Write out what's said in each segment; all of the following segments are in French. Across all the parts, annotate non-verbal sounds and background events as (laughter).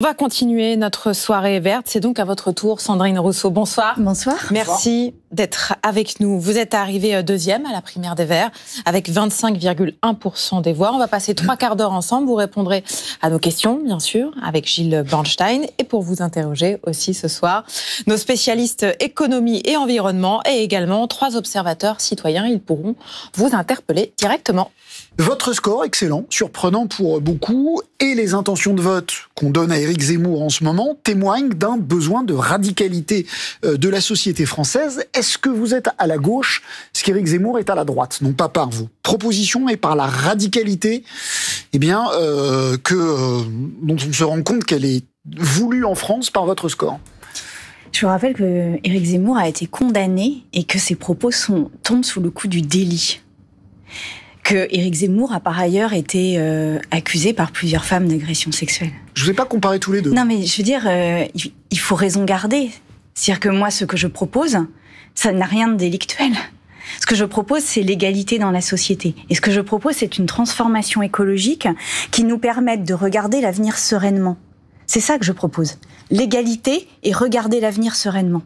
On va continuer notre soirée verte. C'est donc à votre tour, Sandrine Rousseau. Bonsoir. Bonsoir. Merci d'être avec nous. Vous êtes arrivée euh, deuxième à la primaire des Verts avec 25,1% des voix. On va passer trois quarts d'heure ensemble. Vous répondrez à nos questions, bien sûr, avec Gilles Bernstein et pour vous interroger aussi ce soir nos spécialistes économie et environnement et également trois observateurs citoyens. Ils pourront vous interpeller directement. Votre score excellent, surprenant pour beaucoup, et les intentions de vote qu'on donne à Éric Zemmour en ce moment témoignent d'un besoin de radicalité euh, de la société française. Est-ce que vous êtes à la gauche, ce qu'Éric Zemmour est à la droite, non pas par vos propositions, mais par la radicalité, eh bien, euh, que euh, dont on se rend compte qu'elle est voulue en France par votre score. Je vous rappelle que Éric Zemmour a été condamné et que ses propos sont, tombent sous le coup du délit que Éric Zemmour a par ailleurs été euh, accusé par plusieurs femmes d'agression sexuelle. Je ne vais pas comparer tous les deux. Non, mais je veux dire, euh, il faut raison garder. C'est-à-dire que moi, ce que je propose, ça n'a rien de délictuel. Ce que je propose, c'est l'égalité dans la société. Et ce que je propose, c'est une transformation écologique qui nous permette de regarder l'avenir sereinement. C'est ça que je propose. L'égalité et regarder l'avenir sereinement.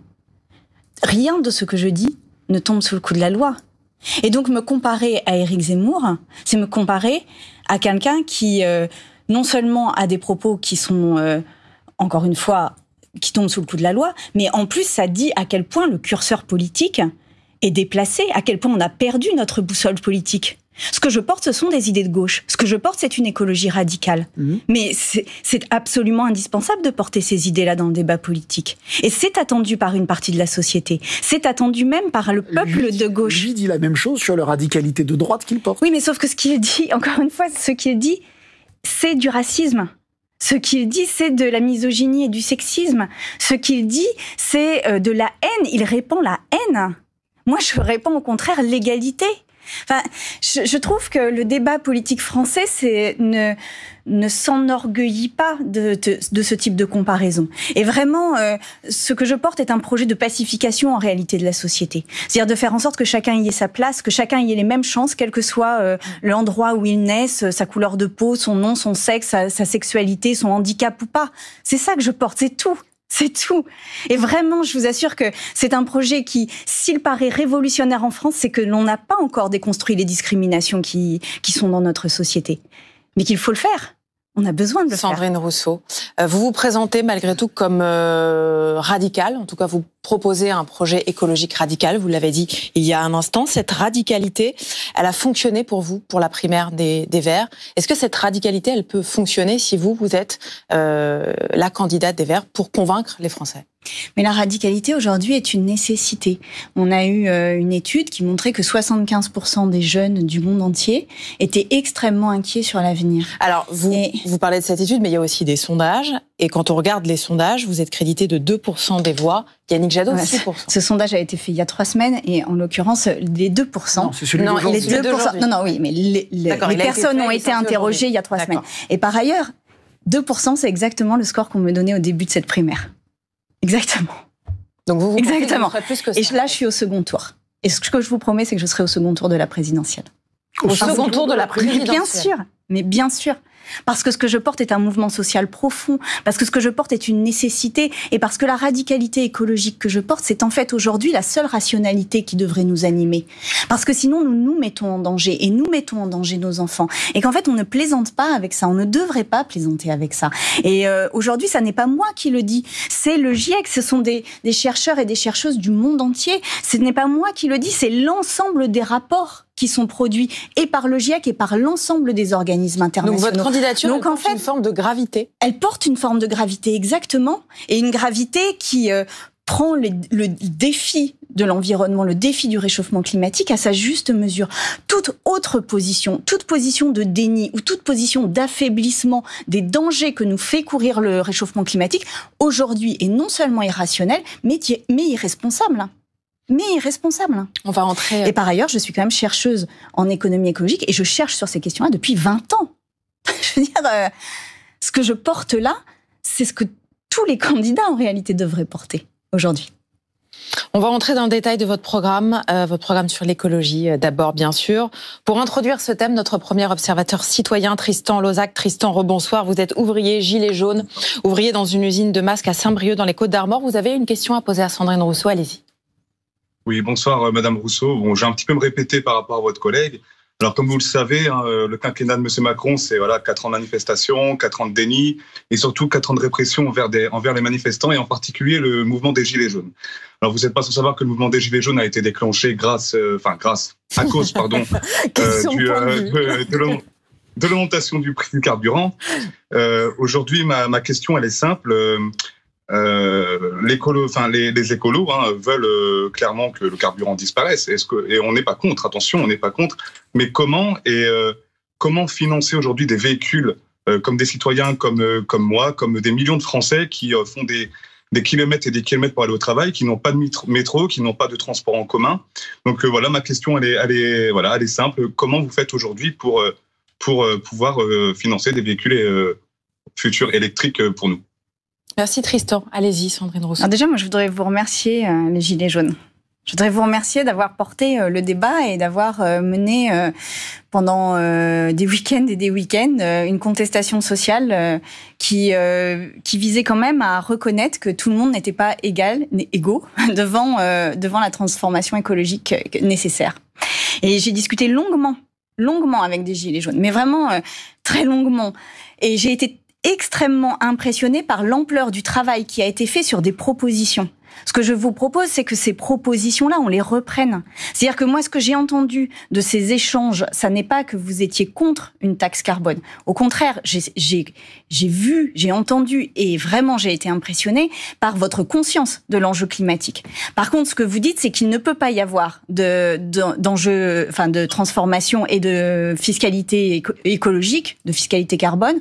Rien de ce que je dis ne tombe sous le coup de la loi. Et donc me comparer à Éric Zemmour, c'est me comparer à quelqu'un qui euh, non seulement a des propos qui sont euh, encore une fois qui tombent sous le coup de la loi, mais en plus ça dit à quel point le curseur politique est déplacé, à quel point on a perdu notre boussole politique. Ce que je porte, ce sont des idées de gauche. Ce que je porte, c'est une écologie radicale. Mmh. Mais c'est absolument indispensable de porter ces idées-là dans le débat politique. Et c'est attendu par une partie de la société. C'est attendu même par le peuple de gauche. Lui dit la même chose sur la radicalité de droite qu'il porte. Oui, mais sauf que ce qu'il dit, (laughs) encore une fois, ce qu'il dit, c'est du racisme. Ce qu'il dit, c'est de la misogynie et du sexisme. Ce qu'il dit, c'est euh, de la haine. Il répand la haine. Moi, je réponds au contraire l'égalité. Enfin, je, trouve que le débat politique français c'est ne, ne s'enorgueillit pas de, ce type de comparaison. Et vraiment, euh, ce que je porte est un projet de pacification en réalité de la société. C'est-à-dire de faire en sorte que chacun y ait sa place, que chacun y ait les mêmes chances, quel que soit euh, l'endroit où il naît, euh, sa couleur de peau, son nom, son sexe, sa, sa sexualité, son handicap ou pas. C'est ça que je porte, c'est tout. C'est tout. Et vraiment, je vous assure que c'est un projet qui, s'il paraît révolutionnaire en France, c'est que l'on n'a pas encore déconstruit les discriminations qui, sont dans notre société. Mais qu'il faut le faire. On a besoin de le faire. Sandrine Rousseau, euh, vous vous présentez malgré tout comme radical euh, radicale, en tout cas vous proposer un projet écologique radical, vous l'avez dit il y a un instant. Cette radicalité, elle a fonctionné pour vous, pour la primaire des, Verts. Est-ce que cette radicalité, elle peut fonctionner si vous, vous êtes euh, la candidate des Verts pour convaincre les Français mais la radicalité aujourd'hui est une nécessité. On a eu euh, une étude qui montrait que 75% des jeunes du monde entier étaient extrêmement inquiets sur l'avenir. Alors, vous, vous parlez de cette étude, mais il y a aussi des sondages. Et quand on regarde les sondages, vous êtes crédité de 2% des voix. Yannick Jadot, 6%. Ce sondage a été fait il y a trois semaines et en l'occurrence, les 2%. Non, c'est celui non, les 2%, non, non, oui, mais les, personnes ont été interrogées il y a trois semaines. Et par ailleurs, 2%, c'est exactement le score qu'on me donnait au début de cette primaire. Exactement. Donc vous, vous Exactement. plus que ça. Et là, je suis au second tour. Et ce que je vous promets, c'est que je serai au second tour de la présidentielle. Au, second, second tour de la présidentielle. Bien sûr, mais bien sûr. Parce que ce que je porte est un mouvement social profond, parce que ce que je porte est une nécessité, et parce que la radicalité écologique que je porte, c'est en fait aujourd'hui la seule rationalité qui devrait nous animer. Parce que sinon, nous nous mettons en danger, et nous mettons en danger nos enfants. Et qu'en fait, on ne plaisante pas avec ça, on ne devrait pas plaisanter avec ça. Et euh, aujourd'hui, ça n'est pas moi qui le dis, c'est le GIEC, ce sont des, des chercheurs et des chercheuses du monde entier. Ce n'est pas moi qui le dis, c'est l'ensemble des rapports qui sont produits et par le GIEC et par l'ensemble des organismes internationaux. Donc votre candidature porte une forme de gravité. Elle porte une forme de gravité exactement et une gravité qui euh, prend le, défi de l'environnement, le défi du réchauffement climatique à sa juste mesure. Toute autre position, toute position de déni ou toute position d'affaiblissement des dangers que nous fait courir le réchauffement climatique, aujourd'hui est non seulement irrationnelle, mais, mais irresponsable mais responsable. On va rentrer. Euh, et par ailleurs, je suis quand même chercheuse en économie écologique et je cherche sur ces questions-là depuis 20 ans. (laughs) je veux dire, euh, ce que je porte là, c'est ce que tous les candidats en réalité devraient porter aujourd'hui. On va rentrer dans le détail de votre programme, euh, votre programme sur l'écologie d'abord bien sûr. Pour introduire ce thème, notre premier observateur citoyen, Tristan Lozac. Tristan, rebonsoir, vous êtes ouvrier gilet jaune, ouvrier dans une usine de masques à Saint-Brieuc dans les Côtes-d'Armor. Vous avez une question à poser à Sandrine Rousseau, allez-y. Oui, bonsoir, euh, Madame Rousseau. Bon, j'ai un petit peu me répéter par rapport à votre collègue. Alors, comme vous le savez, hein, euh, le quinquennat de M. Macron, c'est voilà, quatre ans de manifestation, quatre ans de déni et surtout quatre ans de répression envers, des, envers les manifestants et en particulier le mouvement des Gilets jaunes. Alors, vous n'êtes pas sans savoir que le mouvement des Gilets jaunes a été déclenché grâce, euh, enfin, grâce, à cause, (laughs) pardon, de, l'augmentation du prix du carburant. Aujourd'hui, ma, ma, question, elle est simple. Euh, les, les, écolos hein, veulent euh, clairement que le carburant disparaisse. Est-ce que, et on n'est pas contre, attention, on n'est pas contre. Mais comment, et, euh, comment financer aujourd'hui des véhicules comme des citoyens comme, comme moi, comme des millions de Français qui font des, des kilomètres et des kilomètres pour aller au travail, qui n'ont pas de métro, qui n'ont pas de transport en commun. Donc voilà, ma question, elle est, elle est, voilà, elle est simple. Comment vous faites aujourd'hui pour, pour pouvoir financer des véhicules futurs électriques pour nous Merci Tristan. Allez-y, Sandrine Rousseau. Ah, déjà, moi, je voudrais vous remercier, euh, les Gilets jaunes. Je voudrais vous remercier d'avoir porté euh, le débat et d'avoir euh, mené pendant des week-ends et des week-ends une contestation sociale qui, qui visait quand même à reconnaître que tout le monde n'était pas égal, égaux (laughs) devant, devant la transformation écologique nécessaire. Et j'ai discuté longuement, longuement avec des Gilets jaunes, mais vraiment très longuement. Et j'ai été extrêmement impressionnée par l'ampleur du travail qui a été fait sur des propositions. Ce que je vous propose, c'est que ces propositions-là, on les reprenne. C'est-à-dire que moi, ce que j'ai entendu de ces échanges, ça n'est pas que vous étiez contre une taxe carbone. Au contraire, j'ai vu, j'ai entendu et vraiment j'ai été impressionnée par votre conscience de l'enjeu climatique. Par contre, ce que vous dites, c'est qu'il ne peut pas y avoir d'enjeu, de, enfin, de transformation et de fiscalité écologique, de fiscalité carbone,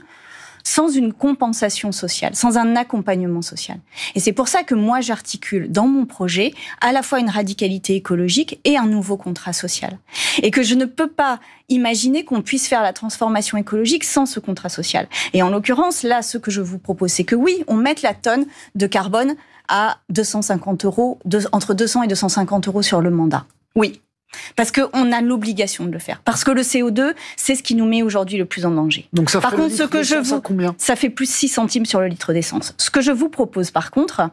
sans une compensation sociale, sans un accompagnement social. Et c'est pour ça que moi, j'articule dans mon projet à la fois une radicalité écologique et un nouveau contrat social. Et que je ne peux pas imaginer qu'on puisse faire la transformation écologique sans ce contrat social. Et en l'occurrence, là, ce que je vous propose, c'est que oui, on mette la tonne de carbone à 250 euros, entre 200 et 250 euros sur le mandat. Oui, parce qu'on a l'obligation de le faire. Parce que le CO2, c'est ce qui nous met aujourd'hui le plus en danger. Donc ça par contre, ce que je vous, ça fait plus 6 centimes sur le litre d'essence. Ce que je vous propose, par contre,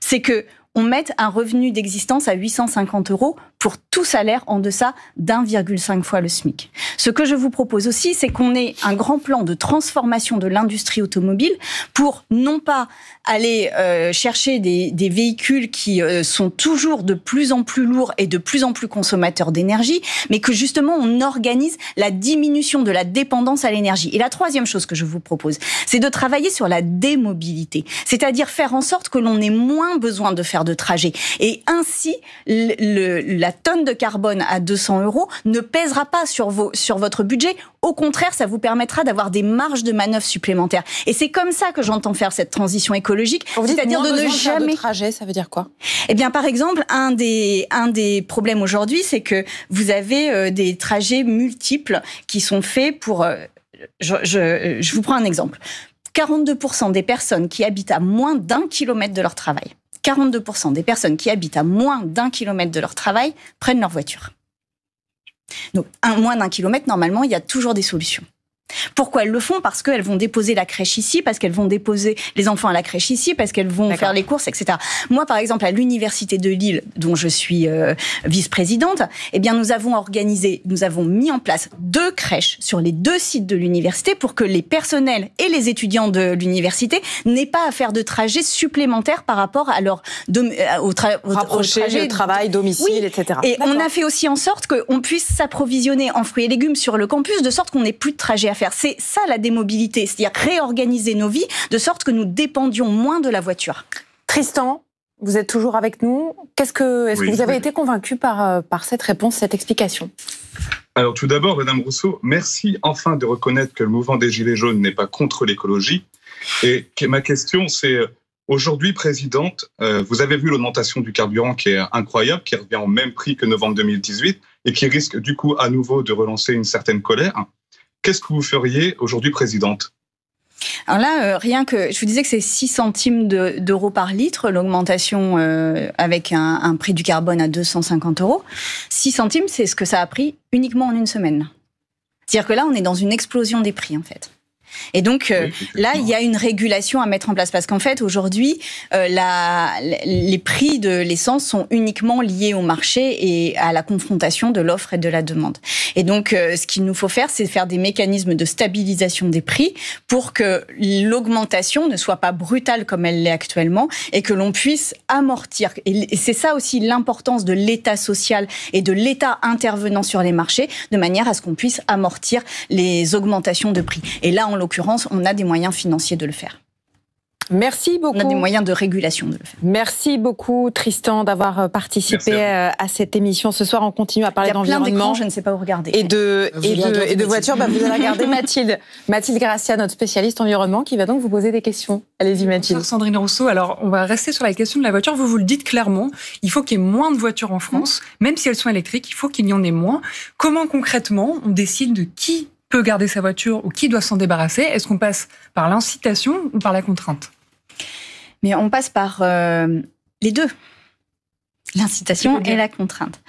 c'est que on met un revenu d'existence à 850 euros pour tout salaire en deçà d'1,5 fois le SMIC. Ce que je vous propose aussi, c'est qu'on ait un grand plan de transformation de l'industrie automobile pour non pas aller euh, chercher des, véhicules qui euh, sont toujours de plus en plus lourds et de plus en plus consommateurs d'énergie, mais que justement on organise la diminution de la dépendance à l'énergie. Et la troisième chose que je vous propose, c'est de travailler sur la démobilité, c'est-à-dire faire en sorte que l'on ait moins besoin de faire de trajet. Et ainsi, la tonne de carbone à 200 euros ne pèsera pas sur, vos, sur votre budget. Au contraire, ça vous permettra d'avoir des marges de manœuvre supplémentaires. Et c'est comme ça que j'entends faire cette transition écologique, c'est-à-dire de ne jamais de trajet. Ça veut dire quoi Eh bien, par exemple, un des un des problèmes aujourd'hui, c'est que vous avez euh, des trajets multiples qui sont faits pour. Euh, je vous prends un exemple. 42% des personnes qui habitent à moins d'un kilomètre de leur travail 42% des personnes qui habitent à moins d'un kilomètre de leur travail prennent leur voiture. Donc, à moins d'un kilomètre, normalement, il y a toujours des solutions. Pourquoi elles le font Parce qu'elles vont déposer la crèche ici, parce qu'elles vont déposer les enfants à la crèche ici, parce qu'elles vont faire les courses, etc. Moi, par exemple, à l'université de Lille, dont je suis euh, vice-présidente, eh bien, nous avons organisé, nous avons mis en place deux crèches sur les deux sites de l'université pour que les personnels et les étudiants de l'université n'aient pas à faire de trajets supplémentaires par rapport à leur au, le travail, domicile, etc. Et on a fait aussi en sorte qu'on puisse s'approvisionner en fruits et légumes sur le campus de sorte qu'on n'ait plus de trajet faire. C'est ça la démobilité, c'est-à-dire réorganiser nos vies de sorte que nous dépendions moins de la voiture. Tristan, vous êtes toujours avec nous. Qu'est-ce que, est-ce que vous avez été convaincu par, euh, par cette réponse, cette explication Alors tout d'abord, Madame Rousseau, merci enfin de reconnaître que le mouvement des Gilets jaunes n'est pas contre l'écologie. Et ma question, c'est euh, aujourd'hui, Présidente, euh, vous avez vu l'augmentation du carburant qui est incroyable, qui revient au même prix que novembre 2018 et qui risque du coup à nouveau de relancer une certaine colère. Qu'est-ce que vous feriez aujourd'hui présidente alors là, euh, rien que, je vous disais que c'est 6 centimes d'euros par litre, l'augmentation euh, avec un, un, prix du carbone à 250 euros. 6 centimes, c'est ce que ça a pris uniquement en une semaine. C'est-à-dire que là, on est dans une explosion des prix, en fait. Et donc euh, là, il y a une régulation à mettre en place parce qu'en fait, aujourd'hui, euh, les prix de l'essence sont uniquement liés au marché et à la confrontation de l'offre et de la demande. Et donc, euh, ce qu'il nous faut faire, c'est faire des mécanismes de stabilisation des prix pour que l'augmentation ne soit pas brutale comme elle l'est actuellement et que l'on puisse amortir. Et c'est ça aussi l'importance de l'État social et de l'État intervenant sur les marchés, de manière à ce qu'on puisse amortir les augmentations de prix. Et là, on l'occurrence, on a des moyens financiers de le faire. Merci beaucoup. On a des moyens de régulation de le faire. Merci beaucoup, Tristan, d'avoir euh, participé euh, à, cette émission. Ce soir, on continue à parler d'environnement. je ne sais pas où regarder. Et de, et et voitures, bah, vous allez regarder (laughs) Mathilde. Mathilde Gracia, notre spécialiste environnement, qui va donc vous poser des questions. Allez-y, Mathilde. Sandrine Rousseau. Alors, on va rester sur la question de la voiture. Vous vous le dites clairement. Il faut qu'il y ait moins de voitures en France. Mm. Même si elles sont électriques, il faut qu'il y en ait moins. Comment concrètement on décide de qui peut garder sa voiture ou qui doit s'en débarrasser Est-ce qu'on passe par l'incitation ou par la contrainte Mais on passe par euh, les deux. L'incitation et la contrainte.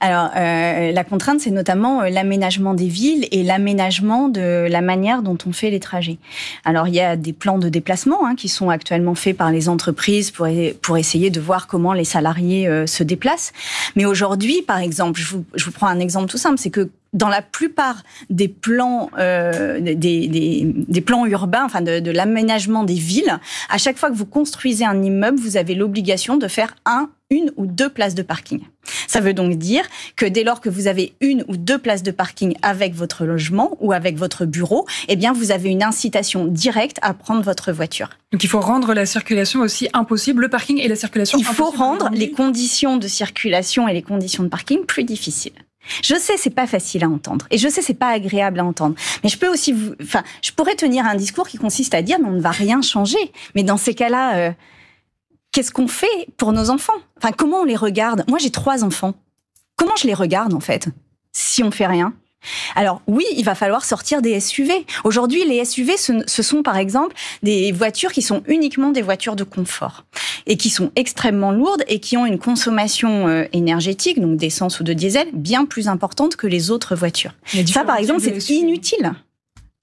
Alors, euh, la contrainte, c'est notamment euh, l'aménagement des villes et l'aménagement de la manière dont on fait les trajets. Alors, il y a des plans de déplacement hein, qui sont actuellement faits par les entreprises pour, pour essayer de voir comment les salariés se déplacent. Mais aujourd'hui, par exemple, je vous prends un exemple tout simple, c'est que dans la plupart des plans, euh, des, des, des, plans urbains, enfin de, de l'aménagement des villes, à chaque fois que vous construisez un immeuble, vous avez l'obligation de faire un, une ou deux places de parking. Ça veut donc dire que dès lors que vous avez une ou deux places de parking avec votre logement ou avec votre bureau, eh bien vous avez une incitation directe à prendre votre voiture. Donc il faut rendre la circulation aussi impossible, le parking et la circulation. Il faut rendre les conditions de circulation et les conditions de parking plus difficiles. Je sais, c'est pas facile à entendre, et je sais, c'est pas agréable à entendre. Mais je peux aussi, vous... enfin, je pourrais tenir un discours qui consiste à dire, mais on ne va rien changer. Mais dans ces cas-là, euh, qu'est-ce qu'on fait pour nos enfants Enfin, comment on les regarde Moi, j'ai trois enfants. Comment je les regarde en fait Si on fait rien alors oui, il va falloir sortir des SUV. Aujourd'hui, les SUV, ce, sont par exemple des voitures qui sont uniquement des voitures de confort et qui sont extrêmement lourdes et qui ont une consommation euh, énergétique, donc d'essence ou de diesel, bien plus importante que les autres voitures. Ça, par exemple, c'est inutile.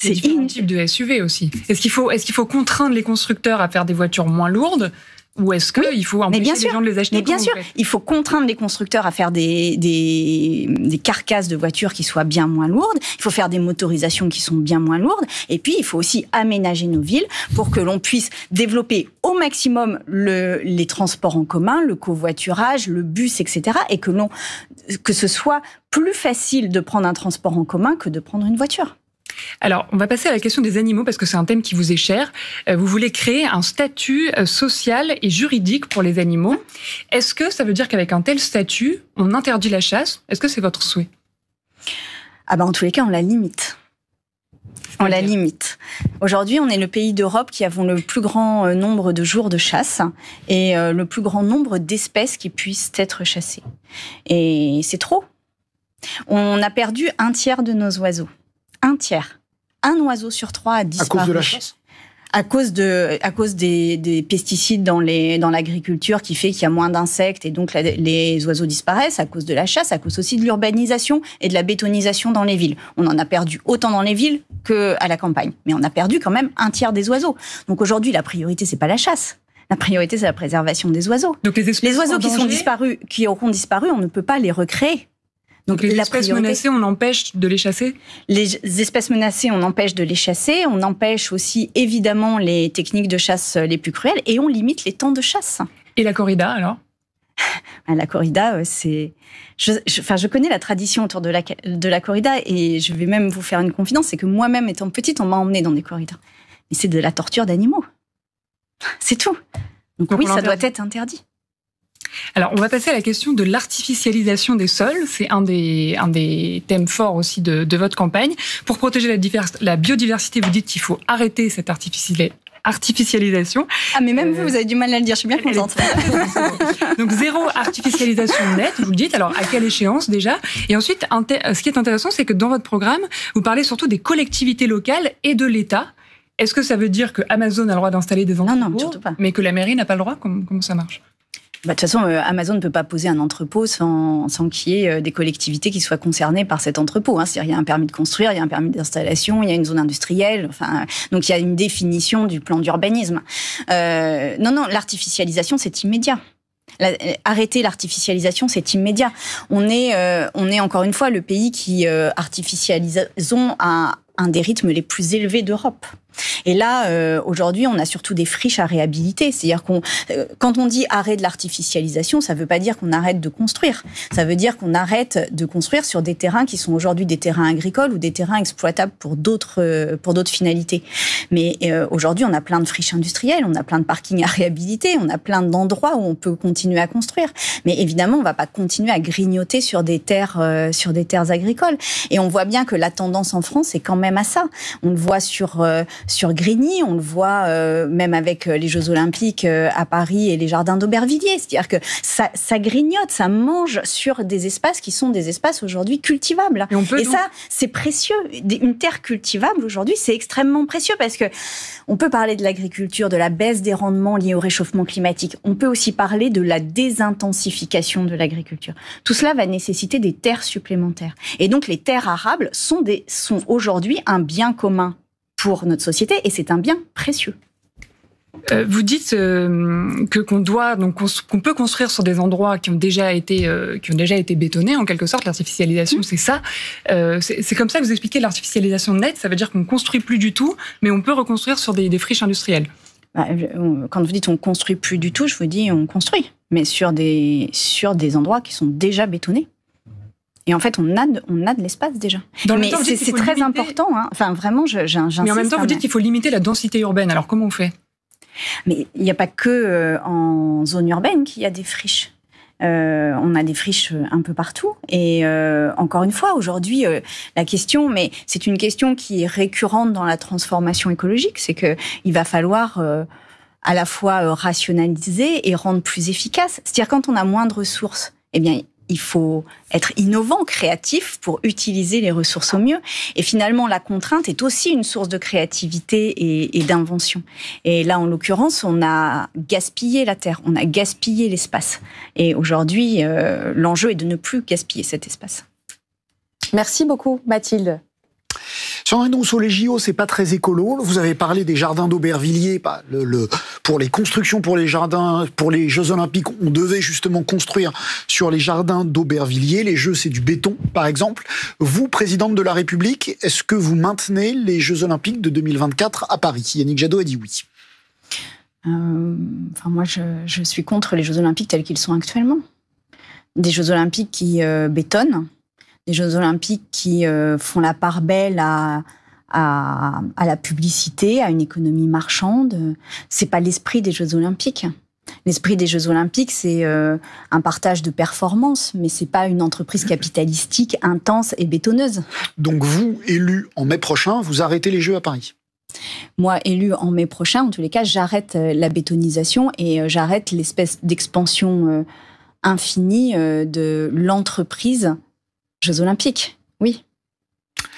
C'est inutile type de SUV aussi. Est-ce qu'il faut contraindre les constructeurs à faire des voitures moins lourdes ou est-ce qu'il oui. faut empêcher les gens de les acheter Mais bien sûr, il faut contraindre les constructeurs à faire des, carcasses de voitures qui soient bien moins lourdes, il faut faire des motorisations qui sont bien moins lourdes, et puis il faut aussi aménager nos villes pour que l'on puisse développer au maximum les transports en commun, le covoiturage, le bus, etc., et que, que ce soit plus facile de prendre un transport en commun que de prendre une voiture. Alors, on va passer à la question des animaux parce que c'est un thème qui vous est cher. Euh, vous voulez créer un statut euh, social et juridique pour les animaux. Est-ce que ça veut dire qu'avec un tel statut, on interdit la chasse Est-ce que c'est votre souhait Ah ben, en tous les cas, on la limite. On la limite. Aujourd'hui, on est le pays d'Europe qui a le plus grand euh, nombre de jours de chasse et le plus grand nombre d'espèces qui puissent être chassées. Et c'est trop. On a perdu un tiers de nos oiseaux un tiers, un oiseau sur trois a disparu. À cause de la chasse à cause des, pesticides dans les dans l'agriculture qui fait qu'il y a moins d'insectes et donc les oiseaux disparaissent à cause de la chasse à cause aussi de l'urbanisation et de la bétonisation dans les villes on en a perdu autant dans les villes que à la campagne mais on a perdu quand même un tiers des oiseaux donc aujourd'hui la priorité c'est pas la chasse la priorité c'est la préservation des oiseaux donc les, oiseaux qui sont disparus qui auront disparu on ne peut pas les recréer donc les espèces menacées, on empêche de les chasser Les espèces menacées, on empêche de les chasser, on empêche aussi évidemment les techniques de chasse les plus cruelles et on limite les temps de chasse. Et la corrida alors ah, la corrida, euh, c'est. Je, enfin, je connais la tradition autour de la, corrida et je vais même vous faire une confidence c'est que moi-même, étant petite, on m'a emmenée dans des corridas. Mais c'est de la torture d'animaux. C'est tout. Donc oui, ça doit être interdit. Alors, on va passer à la question de l'artificialisation des sols. C'est un des, thèmes forts aussi de, votre campagne. Pour protéger la, biodiversité, vous dites qu'il faut arrêter cette artificialisation Ah, mais même vous, euh, vous avez du mal à le dire, je suis bien contente. Donc, zéro artificialisation nette, vous le dites. Alors, à quelle échéance déjà Et ensuite, ce qui est intéressant, c'est que dans votre programme, vous parlez surtout des collectivités locales et de l'État. Est-ce que ça veut dire que Amazon a le droit d'installer des entrepôts, non, surtout pas. mais que la mairie n'a pas le droit Comment ça marche bah, de toute façon, euh, Amazon ne peut pas poser un entrepôt sans, sans qu'il y ait euh, des collectivités qui soient concernées par cet entrepôt. Hein. C'est-à-dire, il y a un permis de construire, il y a un permis d'installation, il y a une zone industrielle. Enfin, euh, donc, il y a une définition du plan d'urbanisme. non, non, l'artificialisation, c'est immédiat. arrêter l'artificialisation, c'est immédiat. On est, on est encore une fois le pays qui artificialisons à un des rythmes les plus élevés d'Europe. Et là, euh, aujourd'hui, on a surtout des friches à réhabiliter. C'est-à-dire qu'on, euh, quand on dit arrêt de l'artificialisation, ça ne veut pas dire qu'on arrête de construire. Ça veut dire qu'on arrête de construire sur des terrains qui sont aujourd'hui des terrains agricoles ou des terrains exploitables pour d'autres euh, pour d'autres finalités. Mais aujourd'hui, on a plein de friches industrielles, on a plein de parkings à réhabiliter, on a plein d'endroits où on peut continuer à construire. Mais évidemment, on ne va pas continuer à grignoter sur des terres sur des terres agricoles. Et on voit bien que la tendance en France est quand même à ça. On le voit sur sur Grigny, on le voit euh, même avec euh, les Jeux Olympiques euh, à Paris et les jardins d'Aubervilliers. C'est-à-dire que ça, ça, grignote, ça mange sur des espaces qui sont des espaces aujourd'hui cultivables. Et, ça, c'est précieux. Une terre cultivable aujourd'hui, c'est extrêmement précieux parce que on peut parler de l'agriculture, de la baisse des rendements liés au réchauffement climatique. On peut aussi parler de la désintensification de l'agriculture. Tout cela va nécessiter des terres supplémentaires. Et donc les terres arables sont, des, sont aujourd'hui un bien commun pour notre société et c'est un bien précieux. Euh, vous dites euh, que qu'on peut construire sur des endroits qui ont déjà été euh, qui ont déjà été bétonnés en quelque sorte l'artificialisation c'est ça c'est comme ça que vous expliquez l'artificialisation nette ça veut dire qu'on construit plus du tout mais on peut reconstruire sur des, friches industrielles bah, quand vous dites on construit plus du tout je vous dis on construit mais sur des sur des endroits qui sont déjà bétonnés et en fait, on a de, on a de l'espace déjà. mais c'est très important. Hein. Enfin, vraiment, j'insiste. Hein, mais en même temps, vous dites qu'il faut limiter la densité urbaine. Alors, comment on fait Mais il n'y a pas que euh, en zone urbaine qu'il y a des friches. Euh, on a des friches euh, un peu partout. Et encore une fois, aujourd'hui, la question, mais c'est une question qui est récurrente dans la transformation écologique, c'est que il va falloir à la fois rationaliser et rendre plus efficace. C'est-à-dire quand on a moins de ressources, eh bien, il faut être innovant, créatif pour utiliser les ressources au mieux. Et finalement, la contrainte est aussi une source de créativité et, d'invention. Et là, en l'occurrence, on a gaspillé la terre, on a gaspillé l'espace. Et aujourd'hui, euh, l'enjeu est de ne plus gaspiller cet espace. Merci beaucoup, Mathilde sur les JO, c'est pas très écolo. Vous avez parlé des jardins d'Aubervilliers. Bah, le, pour les constructions, pour les jardins, pour les Jeux Olympiques, on devait justement construire sur les jardins d'Aubervilliers. Les Jeux, c'est du béton, par exemple. Vous, présidente de la République, est-ce que vous maintenez les Jeux Olympiques de 2024 à Paris Yannick Jadot a dit oui. Euh, enfin, moi, je, suis contre les Jeux Olympiques tels qu'ils sont actuellement. Des Jeux Olympiques qui euh, bétonnent, les Jeux olympiques qui euh, font la part belle à, la publicité, à une économie marchande. C'est pas l'esprit des Jeux Olympiques. L'esprit des Jeux Olympiques, c'est euh, un partage de performances, mais c'est pas une entreprise capitalistique intense et bétonneuse. Donc vous, élu en mai prochain, vous arrêtez les Jeux à Paris. Moi, élu en mai prochain, en tous les cas, j'arrête euh, la bétonisation et j'arrête l'espèce d'expansion infinie de l'entreprise Jeux olympiques, oui.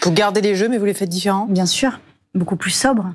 Vous gardez les jeux, mais vous les faites différents Bien sûr, beaucoup plus sobres.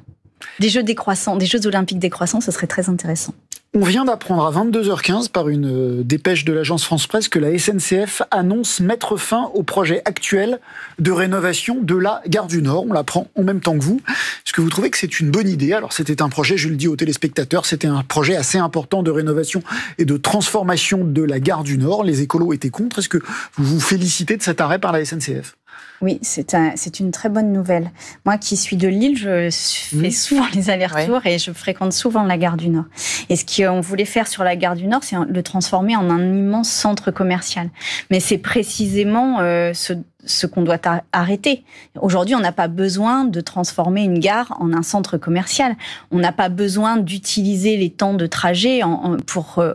Des jeux des Jeux olympiques décroissants, ce serait très intéressant. On vient d'apprendre à 22h15 par une euh, dépêche de l'agence France-Presse que la SNCF annonce mettre fin au projet actuel de rénovation de la gare du Nord. On l'apprend en même temps que vous. Est-ce que vous trouvez que c'est une bonne idée Alors c'était un projet, je le dis aux téléspectateurs, c'était un projet assez important de rénovation et de transformation de la gare du Nord. Les écolos étaient contre. Est-ce que vous vous félicitez de cet arrêt par la SNCF oui, c'est une très bonne nouvelle. Moi qui suis de Lille, je fais souvent les allers-retours et je fréquente souvent la gare du Nord. Et ce qu'on voulait faire sur la gare du Nord, c'est le transformer en un immense centre commercial. Mais c'est précisément euh, ce, qu'on doit arrêter. Aujourd'hui, on n'a pas besoin de transformer une gare en un centre commercial. On n'a pas besoin d'utiliser les temps de trajet pour... Euh,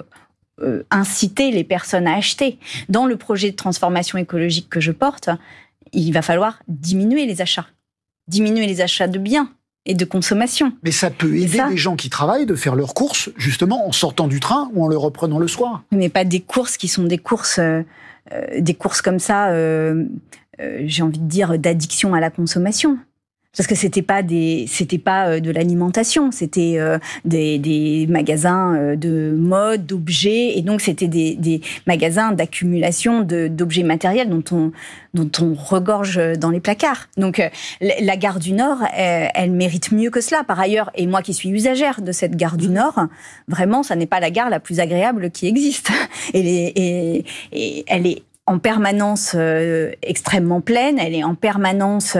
euh, inciter les personnes à acheter. Dans le projet de transformation écologique que je porte, il va falloir diminuer les achats. Diminuer les achats de biens, et de consommation. Mais ça peut aider les gens qui travaillent de faire leurs courses justement en sortant du train ou en le reprenant le soir. Mais pas des courses qui sont des courses, euh, euh, des courses comme ça, euh, j'ai envie de dire d'addiction à la consommation parce que c'était pas des c'était pas euh, de l'alimentation c'était euh, des, des, magasins euh, de mode d'objets et donc c'était des, des, magasins d'accumulation d'objets matériels dont on dont on regorge dans les placards donc la gare du Nord elle, mérite mieux que cela par ailleurs et moi qui suis usagère de cette gare du Nord vraiment ça n'est pas la gare la plus agréable qui existe (laughs) et, les, et, et elle est en permanence euh, extrêmement pleine, elle est en permanence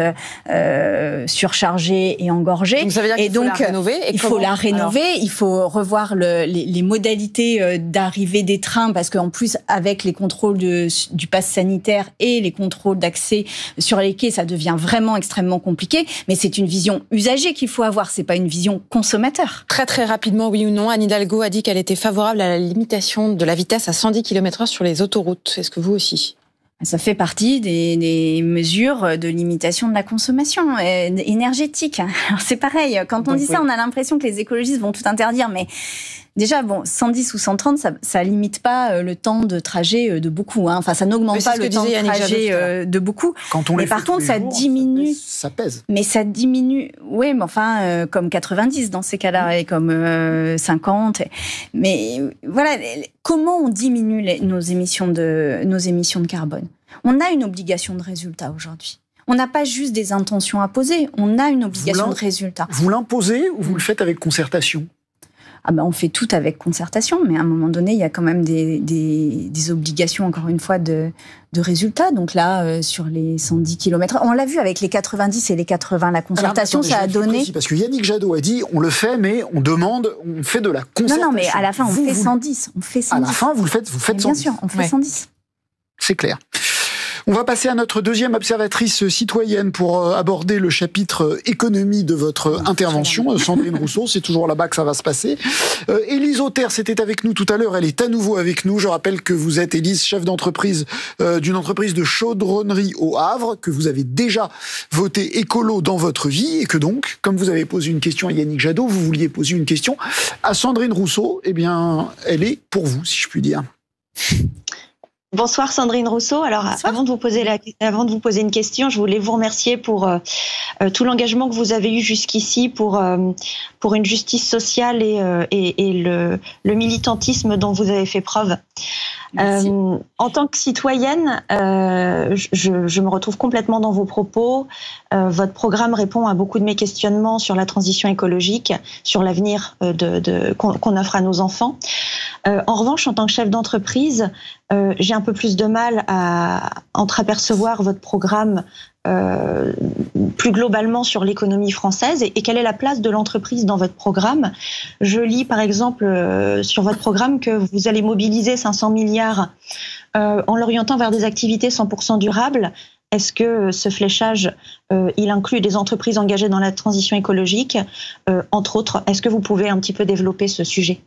euh, surchargée et engorgée. Donc ça et il donc faut la rénover. il faut la rénover, il faut revoir le, les, modalités euh, d'arrivée des trains parce qu'en plus avec les contrôles du pass sanitaire et les contrôles d'accès sur les quais, ça devient vraiment extrêmement compliqué. Mais c'est une vision usagée qu'il faut avoir, c'est pas une vision consommateur. Très très rapidement, oui ou non, Anne Hidalgo a dit qu'elle était favorable à la limitation de la vitesse à 110 km/h sur les autoroutes. Est-ce que vous aussi ça fait partie des, mesures de limitation de la consommation euh, énergétique. (laughs) c'est pareil, quand on dit ça, on a l'impression que les écologistes vont tout interdire, mais Déjà, bon, 110 ou 130, ça, ne limite pas euh, le temps de trajet euh, de beaucoup. Hein. Enfin, ça n'augmente pas le temps de trajet euh, de beaucoup. Quand on mais par contre, ça diminue. Ça pèse. Mais ça diminue. Oui, mais enfin, comme 90 dans ces cas-là, et comme 50. Mais voilà, comment on diminue nos, émissions de, nos émissions de carbone On a une obligation de résultat aujourd'hui. On n'a pas juste des intentions à poser, on a une obligation de résultat. Vous l'imposez ou vous le faites avec concertation ah ben, on fait tout avec concertation, mais à un moment donné, il y a quand même des, obligations, encore une fois, de, résultats. Donc là, euh, sur les 110 km, on l'a vu avec les 90 et les 80, la concertation, ça a donné. parce que Yannick Jadot a dit, on le fait, mais on demande, on fait de la concertation. Non, non, mais à la fin, on fait 110, on fait À la fin, vous le faites, vous faites 110. Bien sûr, on fait 110. C'est clair. On va passer à notre deuxième observatrice citoyenne pour euh, aborder le chapitre euh, économie de votre ah, intervention, euh, Sandrine Rousseau. C'est toujours là-bas que ça va se passer. Élise Auterre, c'était avec nous tout à l'heure. Elle est à nouveau avec nous. Je rappelle que vous êtes, Élise, chef d'entreprise d'une entreprise de chaudronnerie au Havre, que vous avez déjà voté écolo dans votre vie et que donc, comme vous avez posé une question à Yannick Jadot, vous vouliez poser une question à Sandrine Rousseau. Eh bien, elle est pour vous, si je puis dire. Bonsoir Sandrine Rousseau. Alors avant de vous poser avant de vous poser une question, je voulais vous remercier pour euh, euh, tout l'engagement que vous avez eu jusqu'ici pour euh, pour une justice sociale et, et, le, le militantisme dont vous avez fait preuve. Euh, en tant que citoyenne, euh, je, me retrouve complètement dans vos propos. Euh, votre programme répond à beaucoup de mes questionnements sur la transition écologique, sur l'avenir de, qu'on offre à nos enfants. en revanche, en tant que chef d'entreprise, j'ai un peu plus de mal à entreapercevoir votre programme euh, plus globalement sur l'économie française et, quelle est la place de l'entreprise dans votre programme. Je lis par exemple euh, sur votre programme que vous allez mobiliser 500 milliards euh, en l'orientant vers des activités 100% durables. Est-ce que ce fléchage, il inclut des entreprises engagées dans la transition écologique, entre autres Est-ce que vous pouvez un petit peu développer ce sujet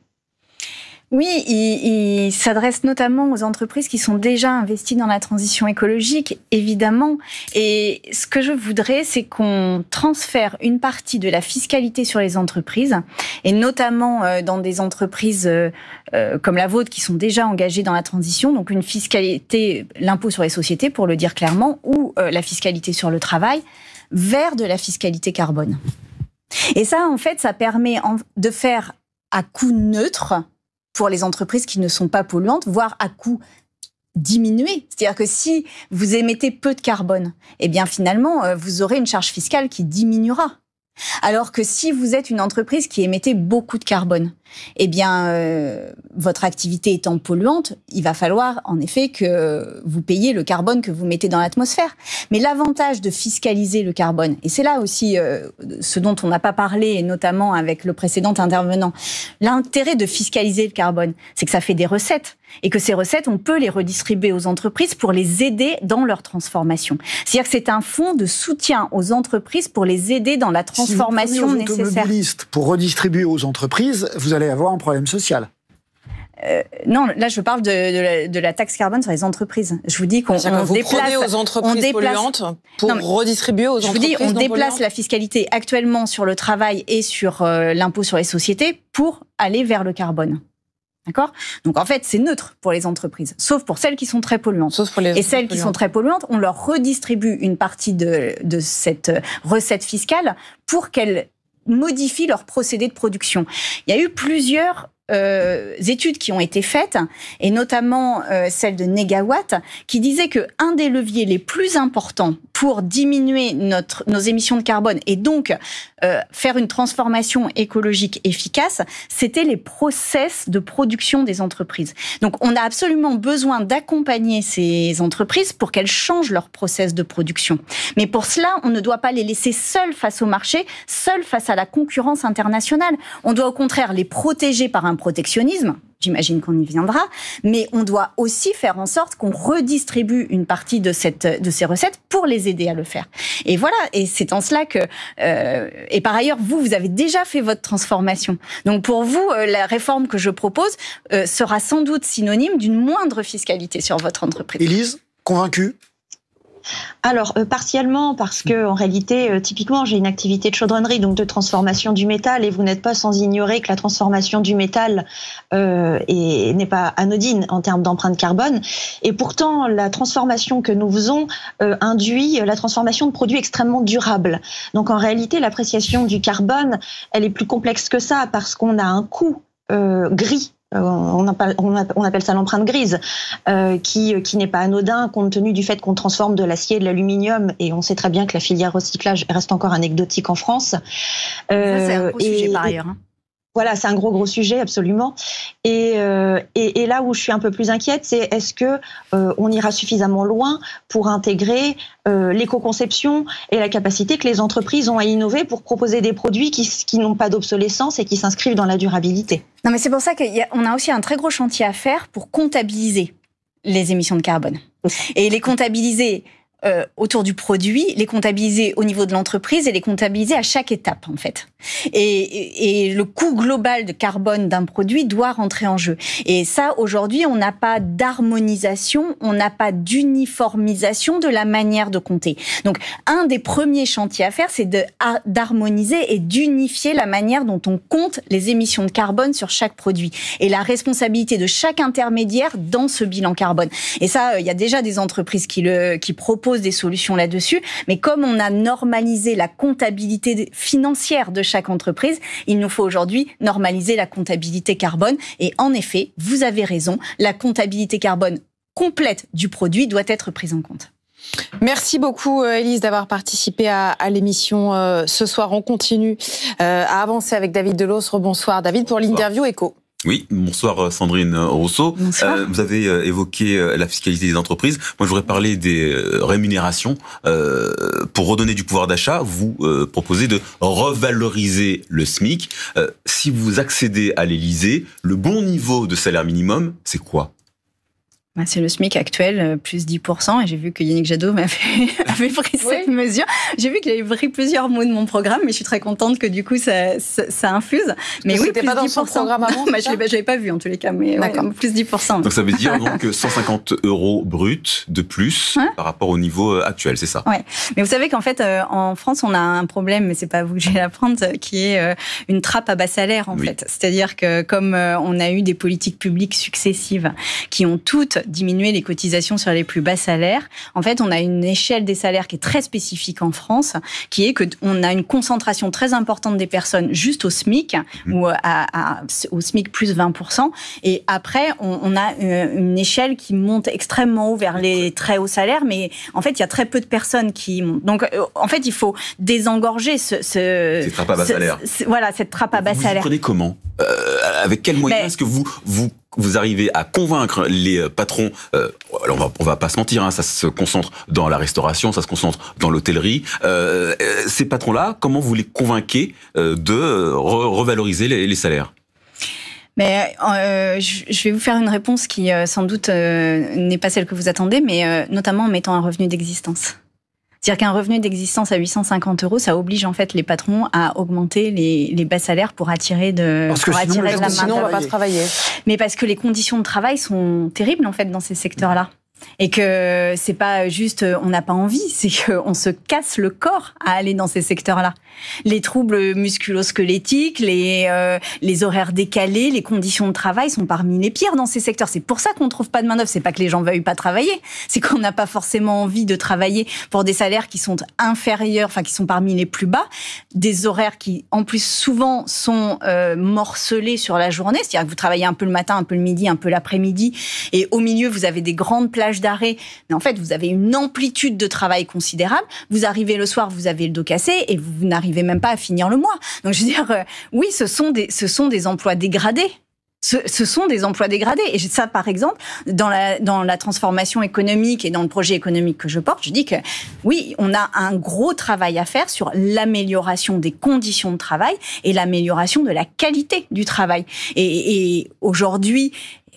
oui, il, s'adresse notamment aux entreprises qui sont déjà investies dans la transition écologique, évidemment. Et ce que je voudrais, c'est qu'on transfère une partie de la fiscalité sur les entreprises, et notamment euh, dans des entreprises euh, euh, comme la vôtre qui sont déjà engagées dans la transition, donc une fiscalité, l'impôt sur les sociétés, pour le dire clairement, ou la fiscalité sur le travail, vers de la fiscalité carbone. Et ça, en fait, ça permet de faire à coût neutre pour les entreprises qui ne sont pas polluantes, voire à coût diminué. C'est-à-dire que si vous émettez peu de carbone, eh bien finalement, euh, vous aurez une charge fiscale qui diminuera. Alors que si vous êtes une entreprise qui émettait beaucoup de carbone, eh bien, euh, votre activité étant polluante, il va falloir en effet que vous payiez le carbone que vous mettez dans l'atmosphère. Mais l'avantage de fiscaliser le carbone, et c'est là aussi euh, ce dont on n'a pas parlé, notamment avec le précédent intervenant, l'intérêt de fiscaliser le carbone, c'est que ça fait des recettes et que ces recettes, on peut les redistribuer aux entreprises pour les aider dans leur transformation. C'est-à-dire que c'est un fonds de soutien aux entreprises pour les aider dans la transformation si vous aux nécessaire. Pour redistribuer aux entreprises, vous allez avoir un problème social. Euh, non, là je parle de, la, taxe carbone sur les entreprises. Je vous dis qu'on déplace aux entreprises polluantes pour redistribuer aux entreprises. Je vous dis, on déplace la fiscalité actuellement sur le travail et sur euh, l'impôt sur les sociétés pour aller vers le carbone. D'accord Donc en fait, c'est neutre pour les entreprises, sauf pour celles qui sont très polluantes. Sauf pour les Et celles qui sont très polluantes, on leur redistribue une partie de, de cette euh, recette fiscale pour qu'elles modifient leur procédé de production. Il y a eu plusieurs euh, études qui ont été faites, et notamment euh, celle de Negawatt, qui disait que un des leviers les plus importants pour diminuer notre, nos émissions de carbone et donc euh, faire une transformation écologique efficace, c'était les process de production des entreprises. Donc on a absolument besoin d'accompagner ces entreprises pour qu'elles changent leurs process de production. Mais pour cela, on ne doit pas les laisser seules face au marché, seules face à la concurrence internationale. On doit au contraire les protéger par un protectionnisme, j'imagine qu'on y viendra, mais on doit aussi faire en sorte qu'on redistribue une partie de, cette, de ces recettes pour les aider à le faire. Et voilà, et c'est en cela que... Euh, et par ailleurs, vous, vous avez déjà fait votre transformation. Donc pour vous, euh, la réforme que je propose euh, sera sans doute synonyme d'une moindre fiscalité sur votre entreprise. Élise, convaincue alors, euh, partiellement, parce que en réalité, euh, typiquement, j'ai une activité de chaudronnerie, donc de transformation du métal, et vous n'êtes pas sans ignorer que la transformation du métal euh, n'est pas anodine en termes d'empreinte carbone. Et pourtant, la transformation que nous faisons euh, induit la transformation de produits extrêmement durables. Donc, en réalité, l'appréciation du carbone, elle est plus complexe que ça, parce qu'on a un coût gris euh, on, appelle, ça l'empreinte grise, euh, euh, qui, n'est pas anodin compte tenu du fait qu'on transforme de l'acier et de l'aluminium, et on sait très bien que la filière recyclage reste encore anecdotique en France. c'est un sujet par ailleurs. Hein. Voilà, c'est un gros, gros sujet, absolument. Euh, et, là où je suis un peu plus inquiète, c'est est-ce que euh, on ira suffisamment loin pour intégrer euh, l'éco-conception et la capacité que les entreprises ont à innover pour proposer des produits qui, n'ont pas d'obsolescence et qui s'inscrivent dans la durabilité Non, mais c'est pour ça qu'on a aussi un très gros chantier à faire pour comptabiliser les émissions de carbone. Et les comptabiliser euh, autour du produit, les comptabiliser au niveau de l'entreprise et les comptabiliser à chaque étape en fait. Et, le coût global de carbone d'un produit doit rentrer en jeu. Et ça, aujourd'hui, on n'a pas d'harmonisation, on n'a pas d'uniformisation de la manière de compter. Donc, un des premiers chantiers à faire, c'est d'harmoniser et d'unifier la manière dont on compte les émissions de carbone sur chaque produit et la responsabilité de chaque intermédiaire dans ce bilan carbone. Et ça, euh, il y a déjà des entreprises qui, le, qui proposent des solutions là-dessus, mais comme on a normalisé la comptabilité financière de chaque entreprise, il nous faut aujourd'hui normaliser la comptabilité carbone. Et en effet, vous avez raison, la comptabilité carbone complète du produit doit être prise en compte. Merci beaucoup, Elise, euh, d'avoir participé à, l'émission euh, ce soir. On continue euh, à avancer avec David Delos. Bonsoir, David, pour l'interview Echo. Oui, bonsoir euh, Sandrine euh, Rousseau. Euh, vous avez évoqué la fiscalité des entreprises. Moi, je voudrais parler des rémunérations. pour redonner du pouvoir d'achat, vous proposez de revaloriser le SMIC. si vous accédez à l'Elysée, le bon niveau de salaire minimum, c'est quoi bah, c'est le SMIC actuel, euh, plus 10%. Et j'ai vu que Yannick Jadot m'avait (laughs) pris cette mesure. J'ai vu qu'il avait pris plusieurs mots de mon programme, mais je suis très contente que du coup, ça, ça, infuse. Mais oui, plus pas dans 10%. programme avant, (laughs) bah, je l'avais pas vu en tous les cas, mais ouais, plus 10%. Donc ça veut dire donc 150 (laughs) euros bruts de plus par rapport au niveau euh, actuel, c'est ça Oui. Mais vous savez qu'en fait, euh, en France, on a un problème, mais c'est pas vous que j'ai l'apprendre, qui est une trappe à bas salaire en fait. C'est-à-dire que comme on a eu des politiques publiques successives qui ont toutes diminuer les cotisations sur les plus bas salaires. En fait, on a une échelle des salaires qui est très spécifique en France, qui est que on a une concentration très importante des personnes juste au SMIC mmh. ou à, au SMIC plus 20%. Et après, on, a euh, une échelle qui monte extrêmement haut vers les très hauts salaires, mais en fait, il y a très peu de personnes qui montent. Donc, euh, en fait, il faut désengorger ce, ce trappe à bas salaire. voilà, cette trappe à bas vous salaire. Vous prenez comment euh, Avec quels moyens est-ce que vous vous vous arrivez à convaincre les euh, patrons, euh, on va, va pas se mentir, hein, ça se concentre dans la restauration, ça se concentre dans l'hôtellerie. Euh, ces patrons-là, comment vous les convainquez de revaloriser les, salaires mais je vais vous faire une réponse qui sans doute n'est pas celle que vous attendez, mais notamment en mettant un revenu d'existence. C'est-à-dire qu'un revenu d'existence à 850 euros, ça oblige en fait les patrons à augmenter les, les bas salaires pour attirer de, pour attirer de la main sinon, on va pas travailler. Mais parce que les conditions de travail sont terribles en fait dans ces secteurs-là et que c'est pas juste euh, on n'a pas envie, c'est qu'on (laughs) se casse le corps à aller dans ces secteurs-là. Les troubles musculo-squelettiques, les, euh, les horaires décalés, les conditions de travail sont parmi les pires dans ces secteurs. C'est pour ça qu'on trouve pas de main-d'œuvre. C'est pas que les gens veuillent pas travailler, c'est qu'on n'a pas forcément envie de travailler pour des salaires qui sont inférieurs, enfin qui sont parmi les plus bas, des horaires qui en plus souvent sont euh, morcelés sur la journée, c'est-à-dire que vous travaillez un peu le matin, un peu le midi, un peu l'après-midi, et au milieu vous avez des grandes plages d'arrêt, mais en fait, vous avez une amplitude de travail considérable. Vous arrivez le soir, vous avez le dos cassé et vous n'arrivez même pas à finir le mois. Donc, je veux dire, euh, oui, ce sont des, ce sont des emplois dégradés. Ce, sont des emplois dégradés. Et ça, par exemple, dans la, dans la transformation économique et dans le projet économique que je porte, je dis que oui, on a un gros travail à faire sur l'amélioration des conditions de travail et l'amélioration de la qualité du travail. Et, et aujourd'hui,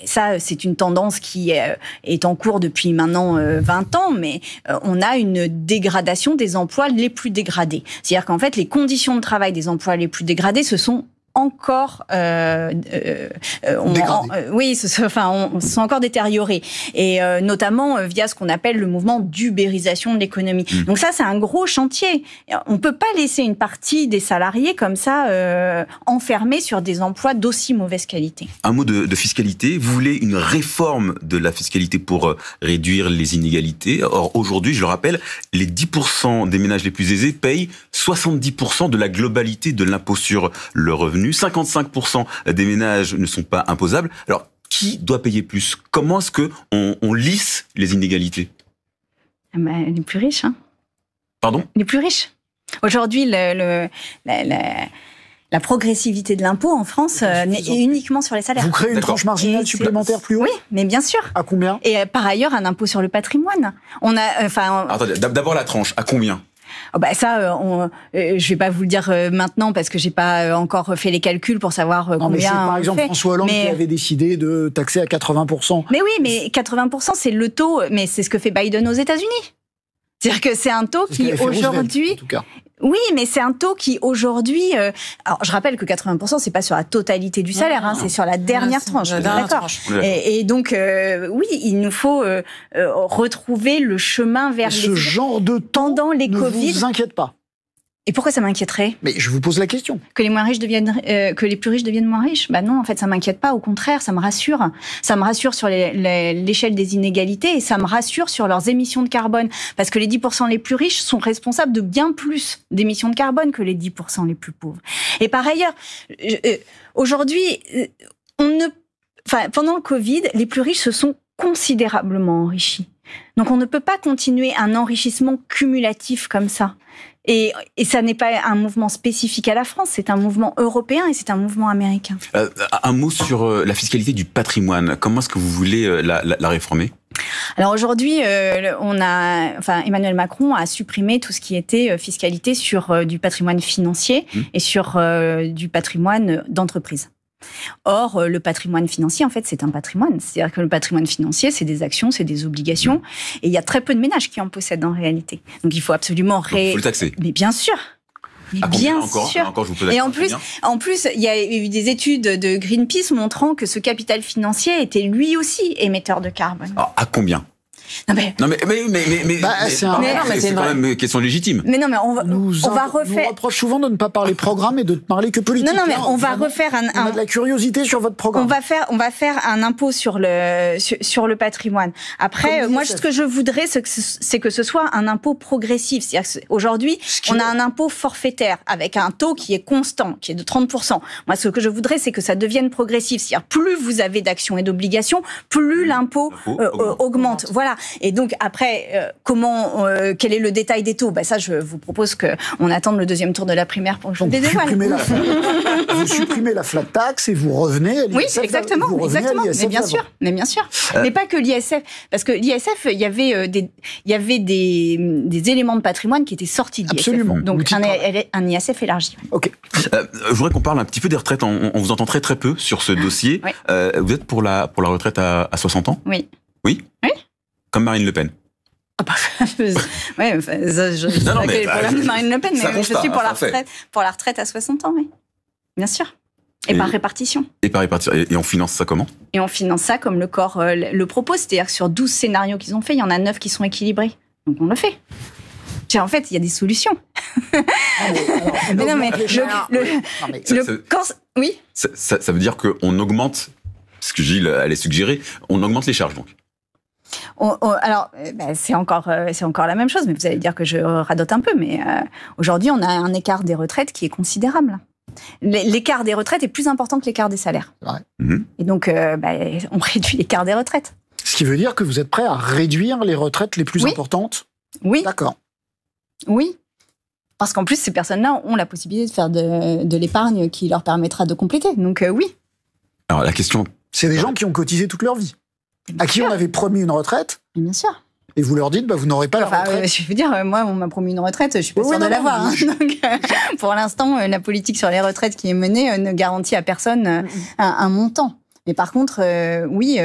ça, c'est une tendance qui euh, est en cours depuis maintenant 20 euh, ans, mais euh, on a une dégradation des emplois les plus dégradés. C'est-à-dire qu'en fait, les conditions de travail des emplois les plus dégradés, ce sont encore, euh, euh, euh, oui, enfin, on, sont encore détériorés, et notamment via ce qu'on appelle le mouvement d'ubérisation de l'économie. Mm. Donc ça, c'est un gros chantier. On peut pas laisser une partie des salariés comme ça enfermés sur des emplois d'aussi mauvaise qualité. Un mot de, de, fiscalité. Vous voulez une réforme de la fiscalité pour réduire les inégalités. Or, aujourd'hui, je le rappelle, les 10% des ménages les plus aisés payent 70% de la globalité de l'impôt sur le revenu 55% des ménages ne sont pas imposables. Alors, qui doit payer plus Comment est-ce que on, lisse les inégalités eh ben, Les plus riches. Hein. Pardon Les plus riches. Aujourd'hui, le, la, progressivité de l'impôt en France euh, est uniquement sur les salaires. Vous créez une tranche marginale supplémentaire plus haut Oui, mais bien sûr. À combien Et euh, par ailleurs, un impôt sur le patrimoine. On a, euh, enfin, D'abord la tranche. À combien Oh, bah ça, euh, euh, je vais pas vous le dire euh, maintenant parce que j'ai pas encore fait les calculs pour savoir non, combien. Mais c'est par exemple François Hollande qui avait décidé de taxer à 80%. Mais oui, mais 80%, c'est le taux, mais c'est ce que fait Biden aux États-Unis. C'est-à-dire que c'est un taux qui aujourd'hui, oui, mais c'est un taux qui aujourd'hui, euh, alors je rappelle que 80% c'est pas sur la totalité du salaire, hein, c'est sur la dernière tranche. D'accord. Et, et, donc euh, oui, il nous faut euh, retrouver le chemin vers. ce genre de taux pendant les ne Covid. Ne vous inquiète pas. Et pourquoi ça m'inquiéterait Mais je vous pose la question. Que les moins riches deviennent, euh, que les plus riches deviennent moins riches Ben non, en fait, ça m'inquiète pas. Au contraire, ça me rassure. Ça me rassure sur l'échelle des inégalités et ça me rassure sur leurs émissions de carbone, parce que les 10% les plus riches sont responsables de bien plus d'émissions de carbone que les 10% les plus pauvres. Et par ailleurs, euh, aujourd'hui, euh, on ne, enfin, pendant le Covid, les plus riches se sont considérablement enrichis. Donc on ne peut pas continuer un enrichissement cumulatif comme ça. Et, et ça n'est pas un mouvement spécifique à la France, c'est un mouvement européen et c'est un mouvement américain. Euh, un mot sur euh, la fiscalité du patrimoine. Comment est-ce que vous voulez euh, la, la, la réformer alors aujourd'hui, on a, enfin, Emmanuel Macron a supprimé tout ce qui était fiscalité sur du patrimoine financier mmh. et sur du patrimoine d'entreprise. Or, euh, le patrimoine financier, en fait, c'est un patrimoine. C'est-à-dire que le patrimoine financier, c'est des actions, c'est des obligations. Et il y a très peu de ménages qui en possèdent en réalité. Donc, il faut absolument... Ré... le taxer. Mais bien sûr ah bien sûr. Encore, je vous et en plus, en plus, il y a eu des études de Greenpeace montrant que ce capital financier était lui aussi émetteur de carbone. Ah, à combien non mais, mais, mais, mais, c'est quand même une question légitime. non mais on va, nous on va refaire. reproche souvent de ne pas parler programme et de ne parler que politique. Non non mais hein, on, va refaire un, de la curiosité sur votre programme. On va faire, on va faire un impôt sur le sur, le patrimoine. Après, moi, ce que je voudrais, c'est que ce soit un impôt progressif. C'est-à-dire aujourd'hui, on a un impôt forfaitaire avec un taux qui est constant, qui est de 30 Moi, ce que je voudrais, c'est que ça devienne progressif. cest plus vous avez d'actions et d'obligations, plus l'impôt euh, augmente. Voilà. Et donc après, euh, comment, euh, quel est le détail des taux bah Ça, je vous propose qu'on attende le deuxième tour de la primaire pour que je donc, vous La... (laughs) vous supprimez la flat tax et vous revenez à Oui, hein. exactement, exactement. mais bien sûr, mais bien sûr. Euh. Mais pas que l'ISF, parce que l'ISF, il y avait des, il y avait des, éléments de patrimoine qui étaient sortis de Absolument. Donc un, un, ISF élargi. Ok. je voudrais qu'on parle un petit peu des retraites. On, vous entend très très peu sur ce ah. dossier. vous êtes pour la pour la retraite à, à 60 ans Oui. Oui. Oui, Marine Le Pen. Ah, pas bah, (laughs) ouais, ça, je, le bah, problème de Marine Le Pen, mais je suis pour, la retraite, pour la retraite à 60 ans, oui. Bien sûr. Et, par répartition. Et par répartition. Et, on finance ça comment Et on finance ça comme le corps euh, le propose. C'est-à-dire que sur 12 scénarios qu'ils ont fait, il y en a 9 qui sont équilibrés. Donc on le fait. En fait, il y a des solutions. mais, non, mais, oui. Ça, ça veut dire qu'on augmente, ce que Gilles allait suggérer, on augmente les charges donc alors, euh, bah, c'est encore, euh, c'est encore la même chose, mais vous allez dire que je radote un peu. Mais euh, aujourd'hui, on a un écart des retraites qui est considérable. L'écart des retraites est plus important que l'écart des salaires. Mmh. Et donc, bah, (laughs) on réduit l'écart des retraites. Ce qui veut dire que vous êtes prêt à réduire les retraites les plus importantes Oui. D'accord. Oui. Parce qu'en plus, ces personnes-là ont la possibilité de faire de, l'épargne qui leur permettra de compléter. Donc, oui. Alors, la question. C'est des gens qui ont cotisé toute leur vie à qui on avait promis une retraite. Bien sûr et vous leur dites, bah, vous n'aurez pas la euh, retraite. je veux dire, euh, moi, on m'a promis une retraite, je suis pas sûre de l'avoir. Hein. (laughs) Euh, pour l'instant, la politique sur les retraites qui est menée ne garantit à personne mm, mm. un, montant. Mais par contre, oui,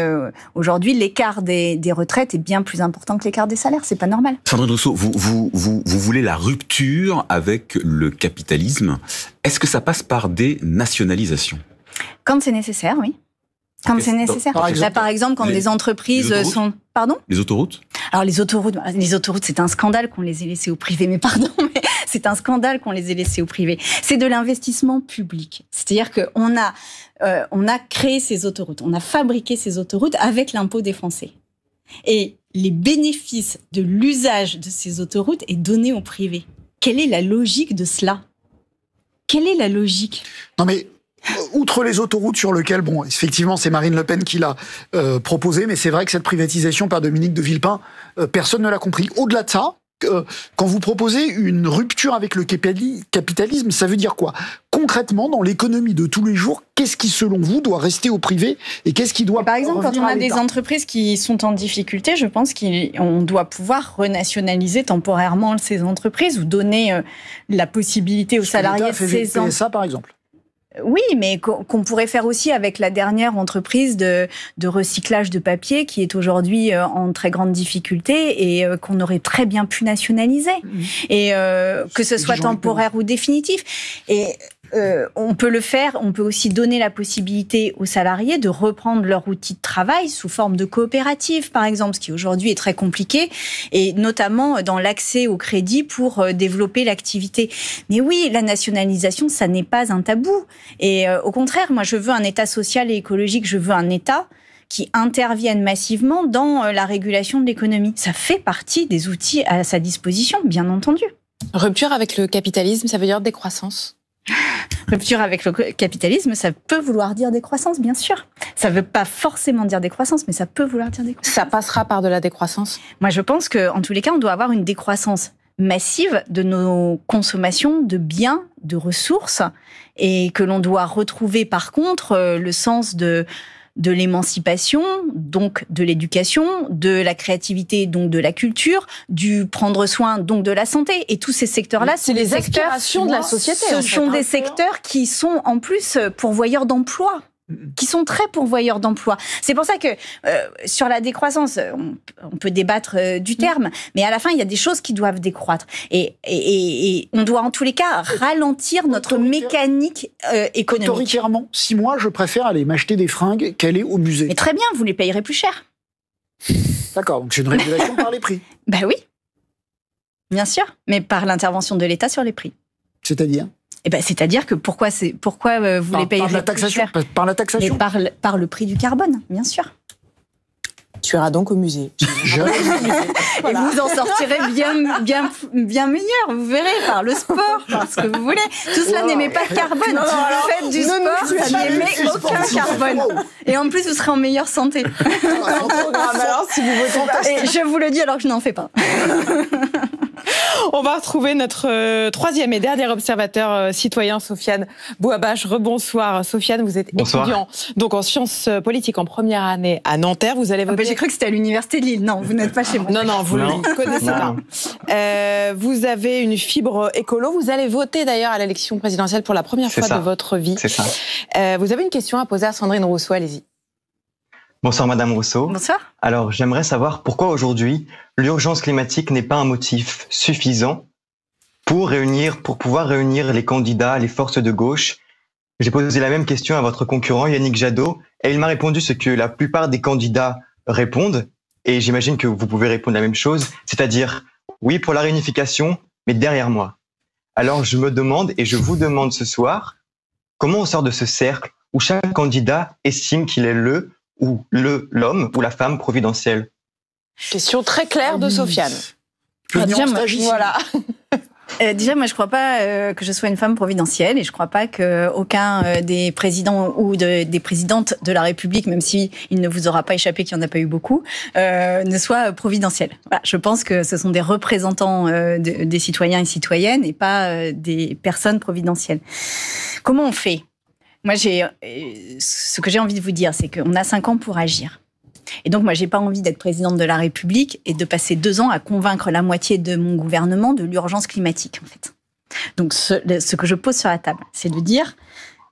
aujourd'hui, l'écart des, retraites est bien plus important que l'écart des salaires. C'est pas normal. Sandrine Rousseau, vous, vous, vous voulez la rupture avec le capitalisme. Est-ce que ça passe par des nationalisations Quand c'est nécessaire, oui. Quand c'est nécessaire. Par exemple, Là, par exemple, quand les, des entreprises sont... Pardon Les autoroutes Alors, les autoroutes, bah, les autoroutes c'est un scandale qu'on les ait laissées au privé. Mais pardon, (laughs) c'est un scandale qu'on les ait laissées au privé. C'est de l'investissement public. C'est-à-dire qu'on a, euh, on a créé ces autoroutes, on a fabriqué ces autoroutes avec l'impôt des Français. Et les bénéfices de l'usage de ces autoroutes est donné au privé. Quelle est la logique de cela Quelle est la logique Non mais euh, outre les autoroutes sur lesquelles, bon, effectivement, c'est Marine Le Pen qui l'a euh, proposé, mais c'est vrai que cette privatisation par Dominique de Villepin, euh, personne ne l'a compris. Au-delà de ça, quand vous proposez une rupture avec le capitalisme, ça veut dire quoi Concrètement, dans l'économie de tous les jours, qu'est-ce qui, selon vous, doit rester au privé et qu'est-ce qui doit... par exemple, quand on a des entreprises qui sont en difficulté, je pense qu'on doit pouvoir renationaliser temporairement ces entreprises ou donner la possibilité aux salariés de ces ça par exemple. Oui, mais qu'on pourrait faire aussi avec la dernière entreprise de, recyclage de papier qui est aujourd'hui euh, en très grande difficulté et euh, qu'on aurait très bien pu nationaliser. Mmh. Et euh, que ce soit temporaire ou définitif. Et euh, on peut le faire, on peut aussi donner la possibilité aux salariés de reprendre leur outil de travail sous forme de coopérative, par exemple, ce qui aujourd'hui est très compliqué, et notamment dans l'accès au crédit pour euh, développer l'activité. Mais oui, la nationalisation, ça n'est pas un tabou. Et euh, au contraire, moi, je veux un État social et écologique, je veux un État qui intervienne massivement dans la régulation de l'économie. Ça fait partie des outils à sa disposition, bien entendu. Rupture avec le capitalisme, ça veut dire décroissance Rupture avec le capitalisme, ça peut vouloir dire décroissance, bien sûr. Ça ne veut pas forcément dire décroissance, mais ça peut vouloir dire décroissance. Ça passera par de la décroissance Moi, je pense qu'en tous les cas, on doit avoir une décroissance massive de nos consommations de biens, de ressources, et que l'on doit retrouver par contre euh, le sens de de l'émancipation, donc de l'éducation, de la créativité, donc de la culture, du prendre soin, donc de la santé. Et tous ces secteurs-là, c'est les aspirations de la société. Ce sont des hein. secteurs qui sont en plus euh, pourvoyeurs d'emplois qui sont très pourvoyeurs d'emplois. C'est pour ça que euh, sur la décroissance, euh, on, peut débattre euh, du terme, mais à la fin, il y a des choses qui doivent décroître. Et, on doit en tous les cas ralentir notre mécanique économique. Autoritairement, si moi, je préfère aller m'acheter des fringues qu'aller au musée. Mais très bien, vous les payerez plus cher. D'accord, donc c'est une régulation par les prix. (laughs) Ben oui, bien sûr, mais par l'intervention de l'État sur les prix. C'est-à-dire eh ben, c'est-à-dire que pourquoi, c'est, pourquoi euh, vous les payez par la taxation, par, la taxation, par le prix du carbone, bien sûr. Tu iras donc au musée. Je... (laughs) Et vous en sortirez bien, bien, bien meilleur, vous verrez, par le sport, par ce que vous voulez. Tout cela n'émet pas de carbone. Non, vous faites du sport, ça n'émet aucun carbone. Et en plus, vous serez en meilleure santé. Ah, bah, (laughs) et je vous le dis alors que je n'en fais pas. (laughs) On va retrouver notre euh, troisième et dernier observateur euh, citoyen, Sofiane Bouabache. Rebonsoir. Sofiane, vous êtes étudiant donc en sciences euh, politiques en première année à Nanterre. Vous allez voter j'ai cru que c'était à l'université de Lille. Non, vous n'êtes pas chez moi. Non, non, vous ne connaissez pas. Euh, vous avez une fibre écolo. Vous allez voter d'ailleurs à l'élection présidentielle pour la première fois de votre vie. C'est ça. Euh, vous avez une question à poser à Sandrine Rousseau. Allez-y. Bonsoir Madame Rousseau. Bonsoir. Alors j'aimerais savoir pourquoi aujourd'hui l'urgence climatique n'est pas un motif suffisant pour réunir, pour pouvoir réunir les candidats, les forces de gauche. J'ai posé la même question à votre concurrent Yannick Jadot et il m'a répondu ce que la plupart des candidats répondent. Et j'imagine que vous pouvez répondre la même chose, c'est-à-dire oui pour la réunification, mais derrière moi. Alors je me demande et je vous demande ce soir, comment on sort de ce cercle où chaque candidat estime qu'il est le ou le l'homme ou la femme providentielle Question très claire de ah Sofiane. Bah, voilà. (laughs) Euh, déjà, moi, je ne crois pas euh, que je sois une femme providentielle et je ne crois pas qu'aucun euh, aucun des présidents ou des présidentes de la République, même si il ne vous aura pas échappé qu'il n'y en a pas eu beaucoup, ne soit providentiel. je pense que ce sont des représentants des citoyens et citoyennes et pas des personnes providentielles. Comment on fait Moi, j'ai, ce que j'ai envie de vous dire, c'est qu'on a cinq ans pour agir. Et donc, moi, j'ai pas envie d'être présidente de la République et de passer deux ans à convaincre la moitié de mon gouvernement de l'urgence climatique, en fait. Donc, ce, ce, que je pose sur la table, c'est de dire,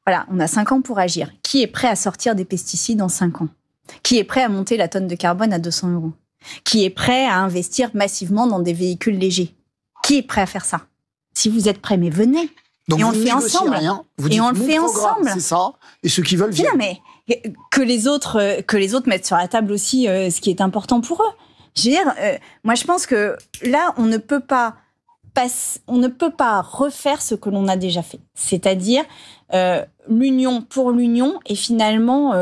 voilà, on a cinq ans pour agir. Qui est prêt à sortir des pesticides en cinq ans Qui est prêt à monter la tonne de carbone à 200 euros Qui est prêt à investir massivement dans des véhicules légers Qui est prêt à faire ça Si vous êtes prêt, mais venez et on le fait ensemble. Hein, et on le fait ensemble. Et ceux qui veulent vivre. mais que les autres, euh, que les autres mettent sur la table aussi euh, ce qui est important pour eux. Je veux dire, euh, moi je pense que là, on ne peut pas, on ne peut pas refaire ce que l'on a déjà fait. C'est-à-dire l'union pour l'union et finalement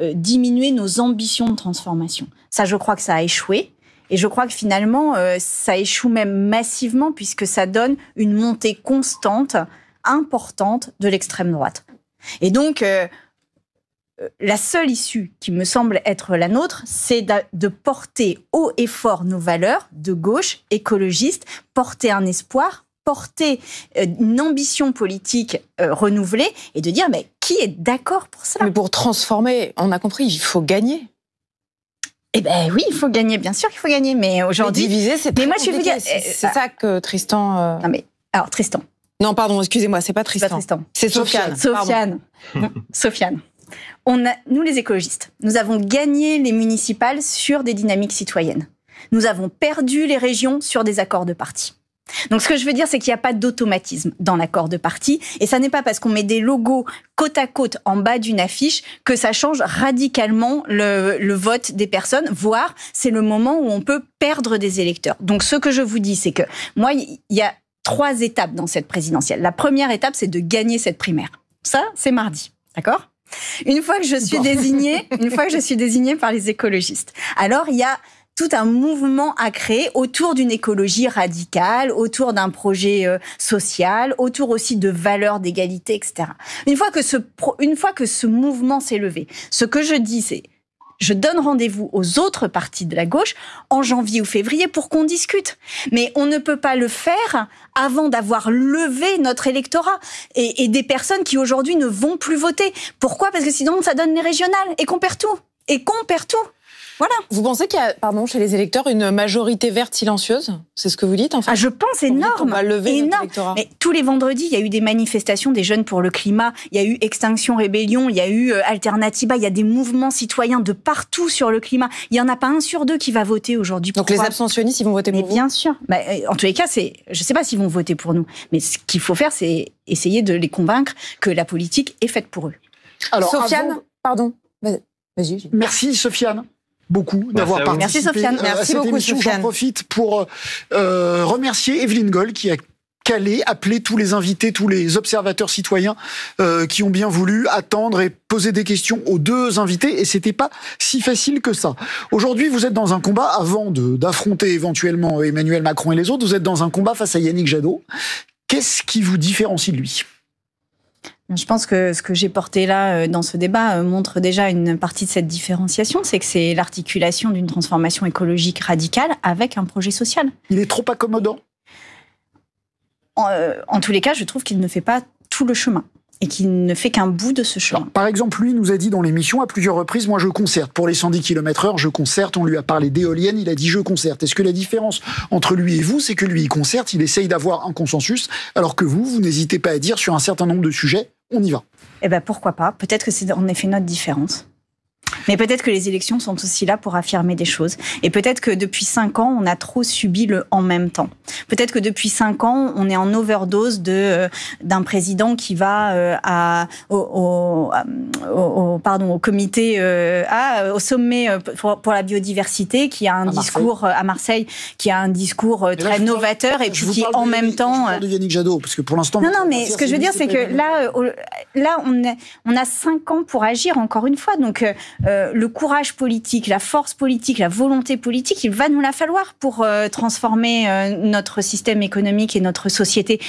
diminuer nos ambitions de transformation. Ça, je crois que ça a échoué. Et je crois que finalement, euh, ça échoue même massivement puisque ça donne une montée constante, importante de l'extrême droite. Et donc, euh, euh, la seule issue qui me semble être la nôtre, c'est de porter haut et fort nos valeurs de gauche, écologiste, porter un espoir, porter une ambition politique renouvelée et de dire mais qui est d'accord pour ça Mais pour transformer, on a compris, il faut gagner. Eh ben oui, il faut gagner, bien sûr qu'il faut gagner, mais aujourd'hui. Diviser, c'est Mais moi, je suis C'est ça que Tristan. Euh, non, mais. Alors, Tristan. Non, pardon, excusez-moi, c'est pas Tristan. C'est Tristan. C'est Sofiane. Sofiane. (laughs) Sofiane. On nous, les écologistes, nous avons gagné les municipales sur des dynamiques citoyennes. Nous avons perdu les régions sur des accords de parti. Donc ce que je veux dire, c'est qu'il n'y a pas d'automatisme dans l'accord de parti, et ça n'est pas parce qu'on met des logos côte à côte en bas d'une affiche que ça change radicalement le, vote des personnes, voire c'est le moment où on peut perdre des électeurs. Donc ce que je vous dis, c'est que moi, il y a trois étapes dans cette présidentielle. La première étape, c'est de gagner cette primaire. Ça, c'est mardi, d'accord Une fois que je suis désigné (laughs) une fois que je suis désignée par les écologistes, alors il y a tout un mouvement à créer autour d'une écologie radicale, autour d'un projet euh, social, autour aussi de valeurs d'égalité, etc. Une fois que ce, mouvement s'est levé, ce que je dis, c'est je donne rendez-vous aux autres partis de la gauche en janvier ou février pour qu'on discute. Mais on ne peut pas le faire avant d'avoir levé notre électorat et, et des personnes qui aujourd'hui ne vont plus voter. Pourquoi Parce que sinon ça donne les régionales et qu'on perd tout. Et qu'on perd tout. Vous pensez qu'il y a, pardon, chez les électeurs, une majorité verte silencieuse C'est ce que vous dites, en fait ah, Je pense énorme. énorme. Mais tous les vendredis, il y a eu des manifestations des jeunes pour le climat, il y a eu Extinction Rébellion, il y a eu euh, Alternativa, il y a des mouvements citoyens de partout sur le climat. Il n'y en a pas un sur deux qui va voter aujourd'hui. Donc les abstentionnistes, ils vont voter pour Mais bien sûr. Mais bah, euh, en tous les cas, c'est, je ne sais pas s'ils vont voter pour nous, mais ce qu'il faut faire, c'est essayer de les convaincre que la politique est faite pour eux. Alors, Sofiane, pardon. Merci, Sofiane beaucoup d'avoir participé Merci, Sofiane. Euh, Merci beaucoup, émission. J'en profite pour euh, remercier Evelyne Goll qui a calé, appelé tous les invités, tous les observateurs citoyens euh, qui ont bien voulu attendre et poser des questions aux deux invités et c'était pas si facile que ça. Aujourd'hui, vous êtes dans un combat avant d'affronter éventuellement Emmanuel Macron et les autres, vous êtes dans un combat face à Yannick Jadot. Qu'est-ce qui vous différencie de lui Mm. Je pense que ce que j'ai porté là euh, dans ce débat euh, montre déjà une partie de cette différenciation, c'est que c'est l'articulation d'une transformation écologique radicale avec un projet social. Il est trop accommodant en, euh, tous les cas, je trouve qu'il ne fait pas tout le chemin et qu'il ne fait qu'un bout de ce chemin. par exemple, lui nous a dit dans l'émission à plusieurs reprises, moi je concerte. Pour les 110 km heure, je concerte. On lui a parlé d'éoliennes, il a dit je concerte. Est-ce que la différence entre lui et vous, c'est que lui, il concerte, il essaye d'avoir un consensus, alors que vous, vous n'hésitez pas à dire sur un certain nombre de sujets, on y va. Eh bien, pourquoi pas Peut-être que c'est en effet notre différence. Mais peut-être que les élections sont aussi là pour affirmer des choses. Et peut-être que depuis cinq ans, on a trop subi le en même temps. Peut-être que depuis cinq ans, on est en overdose de euh, d'un président qui va euh, à, euh, au, au, pardon au comité à, au sommet pour, la biodiversité, qui a un à discours à Marseille, qui a un discours très novateur et puis qui en même temps. Je parle de Yannick Jadot, parce que pour l'instant. Non, non, mais ce que je veux dire, c'est que là, là, on a, on a cinq ans pour agir encore une fois. Donc euh, le courage politique, la force politique, la volonté politique, il va nous la falloir pour euh, transformer euh, notre système économique et notre société.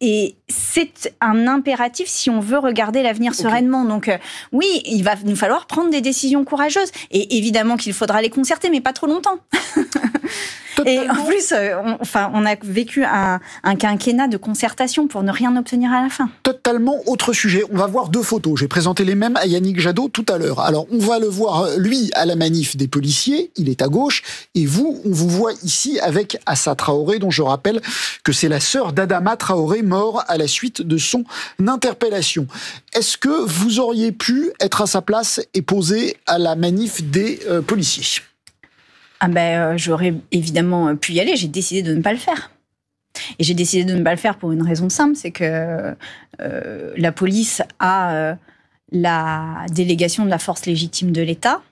et c'est un impératif si on veut regarder l'avenir sereinement. Donc oui, il va nous falloir prendre des décisions courageuses. Et évidemment qu'il faudra les concerter, mais pas trop longtemps. (laughs) et en plus, on, enfin, on a vécu un, un quinquennat de concertation pour ne rien obtenir à la fin. Totalement autre sujet. On va voir deux photos. J'ai présenté les mêmes à Yannick Jadot tout à l'heure. Alors, on va le voir, lui, à la manif des policiers, il est à gauche, et vous, on vous voit ici avec Assa Traoré, dont je rappelle que c'est la sœur d'Adama Traoré, mort à la suite de son interpellation. Est-ce que vous auriez pu être à sa place et poser à la manif des euh, policiers ah ben, euh, j'aurais évidemment euh, pu y aller, j'ai décidé de ne pas le faire. Et j'ai décidé de ne pas le faire pour une raison simple, c'est que la police a la délégation de la force légitime de l'État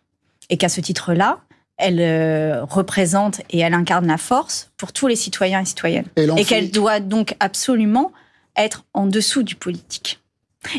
et qu'à ce titre-là, elle euh, représente et elle incarne la force pour tous les citoyens et citoyennes. Et, et qu'elle doit donc absolument être en dessous du politique.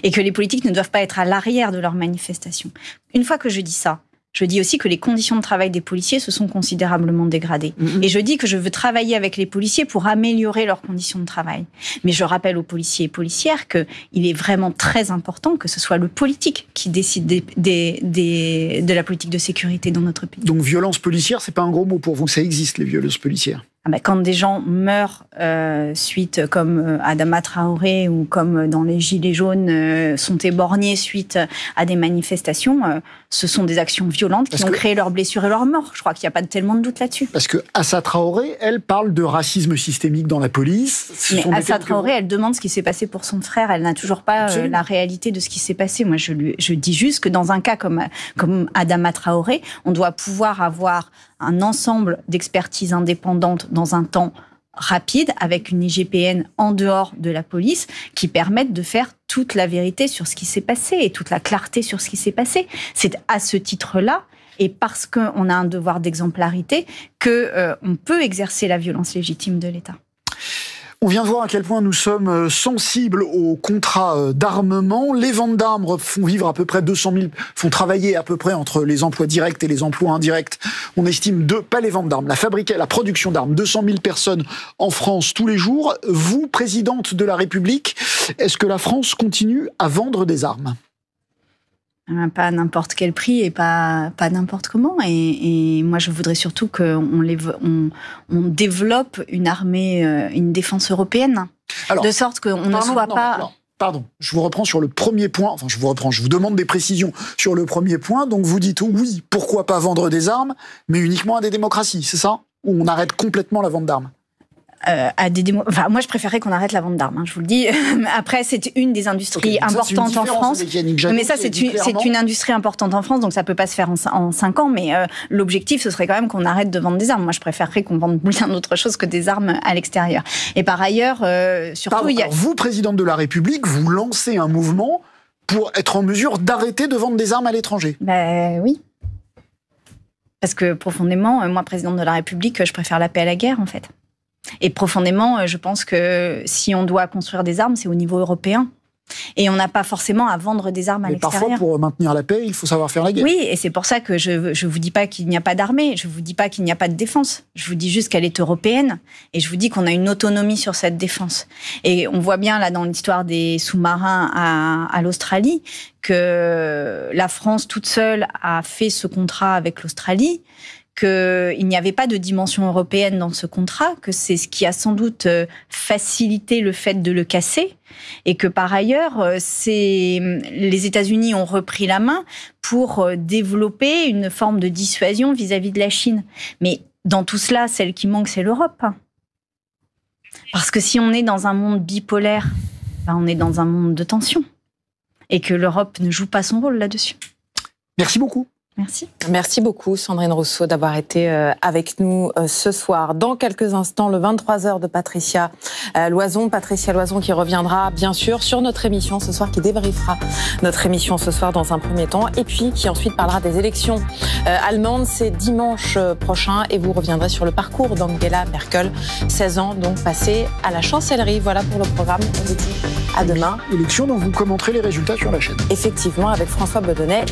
Et que les politiques ne doivent pas être à l'arrière de leurs manifestations. Une fois que je dis ça, je dis aussi que les conditions de travail des policiers se sont considérablement dégradées. Mm-hmm. Et je dis que je veux travailler avec les policiers pour améliorer leurs conditions de travail. Mais je rappelle aux policiers et policières qu'il est vraiment très important que ce soit le politique qui décide de la politique de sécurité dans notre pays. Donc violence policière, c'est pas un gros mot pour vous. Ça existe les violences policières. Ah bah, quand des gens meurent euh, suite, comme euh, Adama Traoré ou comme euh, dans les Gilets jaunes, sont éborgnés suite à des manifestations, ce sont des actions violentes qui ont créé leurs blessures et leurs morts. Je crois qu'il n'y a pas tellement de doute là-dessus. Parce que Assa Traoré, elle parle de racisme systémique dans la police. Mais Assa Traoré, elle demande ce qui s'est passé pour son frère. Elle n'a toujours pas la réalité de ce qui s'est passé. Moi, je, lui, je dis juste que dans un cas comme, comme Adama Traoré, on doit pouvoir avoir un ensemble d'expertises indépendantes dans un temps rapide avec une IGPN en dehors de la police qui permettent de faire toute la vérité sur ce qui s'est passé et toute la clarté sur ce qui s'est passé. C'est à ce titre-là et parce qu'on a un devoir d'exemplarité que euh, on peut exercer la violence légitime de l'État. On vient de voir à quel point nous sommes euh, sensibles aux contrats euh, d'armement. Les ventes d'armes font vivre à peu près 200 000, font travailler à peu près entre les emplois directs et les emplois indirects. On estime deux, pas les ventes d'armes, la fabrique, la production d'armes, 200 000 personnes en France tous les jours. Vous, présidente de la République, est-ce que la France continue à vendre des armes euh, pas n'importe quel prix et pas, pas n'importe comment. Et, moi, je voudrais surtout qu'on on, développe une armée, euh, une défense européenne, de sorte qu'on ne soit pas... pardon, je vous reprends sur le premier point, enfin je vous reprends, je vous demande des précisions sur le premier point, donc vous dites oui, pourquoi pas vendre des armes, mais uniquement à des démocraties, c'est ça Ou on arrête complètement la vente d'armes euh, moi, je préférerais qu'on arrête la vente d'armes. Hein, je vous le dis. (laughs) Après, c'est une des industries importantes en France. mais ça, c'est une, industrie importante en France, donc ça peut pas se faire en, cinq ans. Mais euh, l'objectif, ce serait quand même qu'on arrête de vendre des armes. Moi, je préférerais qu'on vende bien d'autres choses que des armes à l'extérieur. Et par ailleurs, euh, surtout, vous, présidente de la République, vous lancez un mouvement pour être en mesure d'arrêter de vendre des armes à l'étranger. Ben oui. Parce que profondément, moi, présidente de la République, je préfère la paix à la guerre, en fait. Et profondément, euh, je pense que si on doit construire des armes, c'est au niveau européen. Et on n'a pas forcément à vendre des armes à l'extérieur. Parfois, pour maintenir la paix, il faut savoir faire la guerre. Oui, et c'est pour ça que je ne vous dis pas qu'il n'y a pas d'armée, je ne vous dis pas qu'il n'y a pas de défense. Je vous dis juste qu'elle est européenne et je vous dis qu'on a une autonomie sur cette défense. Et on voit bien, là, dans l'histoire des sous-marins à l'Australie, que la France toute seule a fait ce contrat avec l'Australie qu'il n'y avait pas de dimension européenne dans ce contrat, que c'est ce qui a sans doute euh, facilité le fait de le casser, et que par ailleurs, euh, mm, les États-Unis ont repris la main pour euh, développer une forme de dissuasion vis-à-vis de la Chine. Mais dans tout cela, celle qui manque, c'est l'Europe. Parce que si on est dans un monde bipolaire, ben, on est dans un monde de tension, et que l'Europe ne joue pas son rôle là-dessus. Merci beaucoup. Merci. Merci beaucoup, Sandrine Rousseau, d'avoir été euh, avec nous euh, ce soir. Dans quelques instants, le 23h de Patricia euh, Loison. Patricia Loison qui reviendra, bien sûr, sur notre émission ce soir, qui débriefera notre émission ce soir dans un premier temps, et puis qui ensuite parlera des élections allemandes. C'est dimanche prochain, et vous reviendrez sur le parcours d'Angela Merkel, 16 ans donc passé à la chancellerie. Voilà pour le programme. On dit à demain. Élection dont vous commenterez les résultats sur la chaîne. Effectivement, avec François Baudonnet.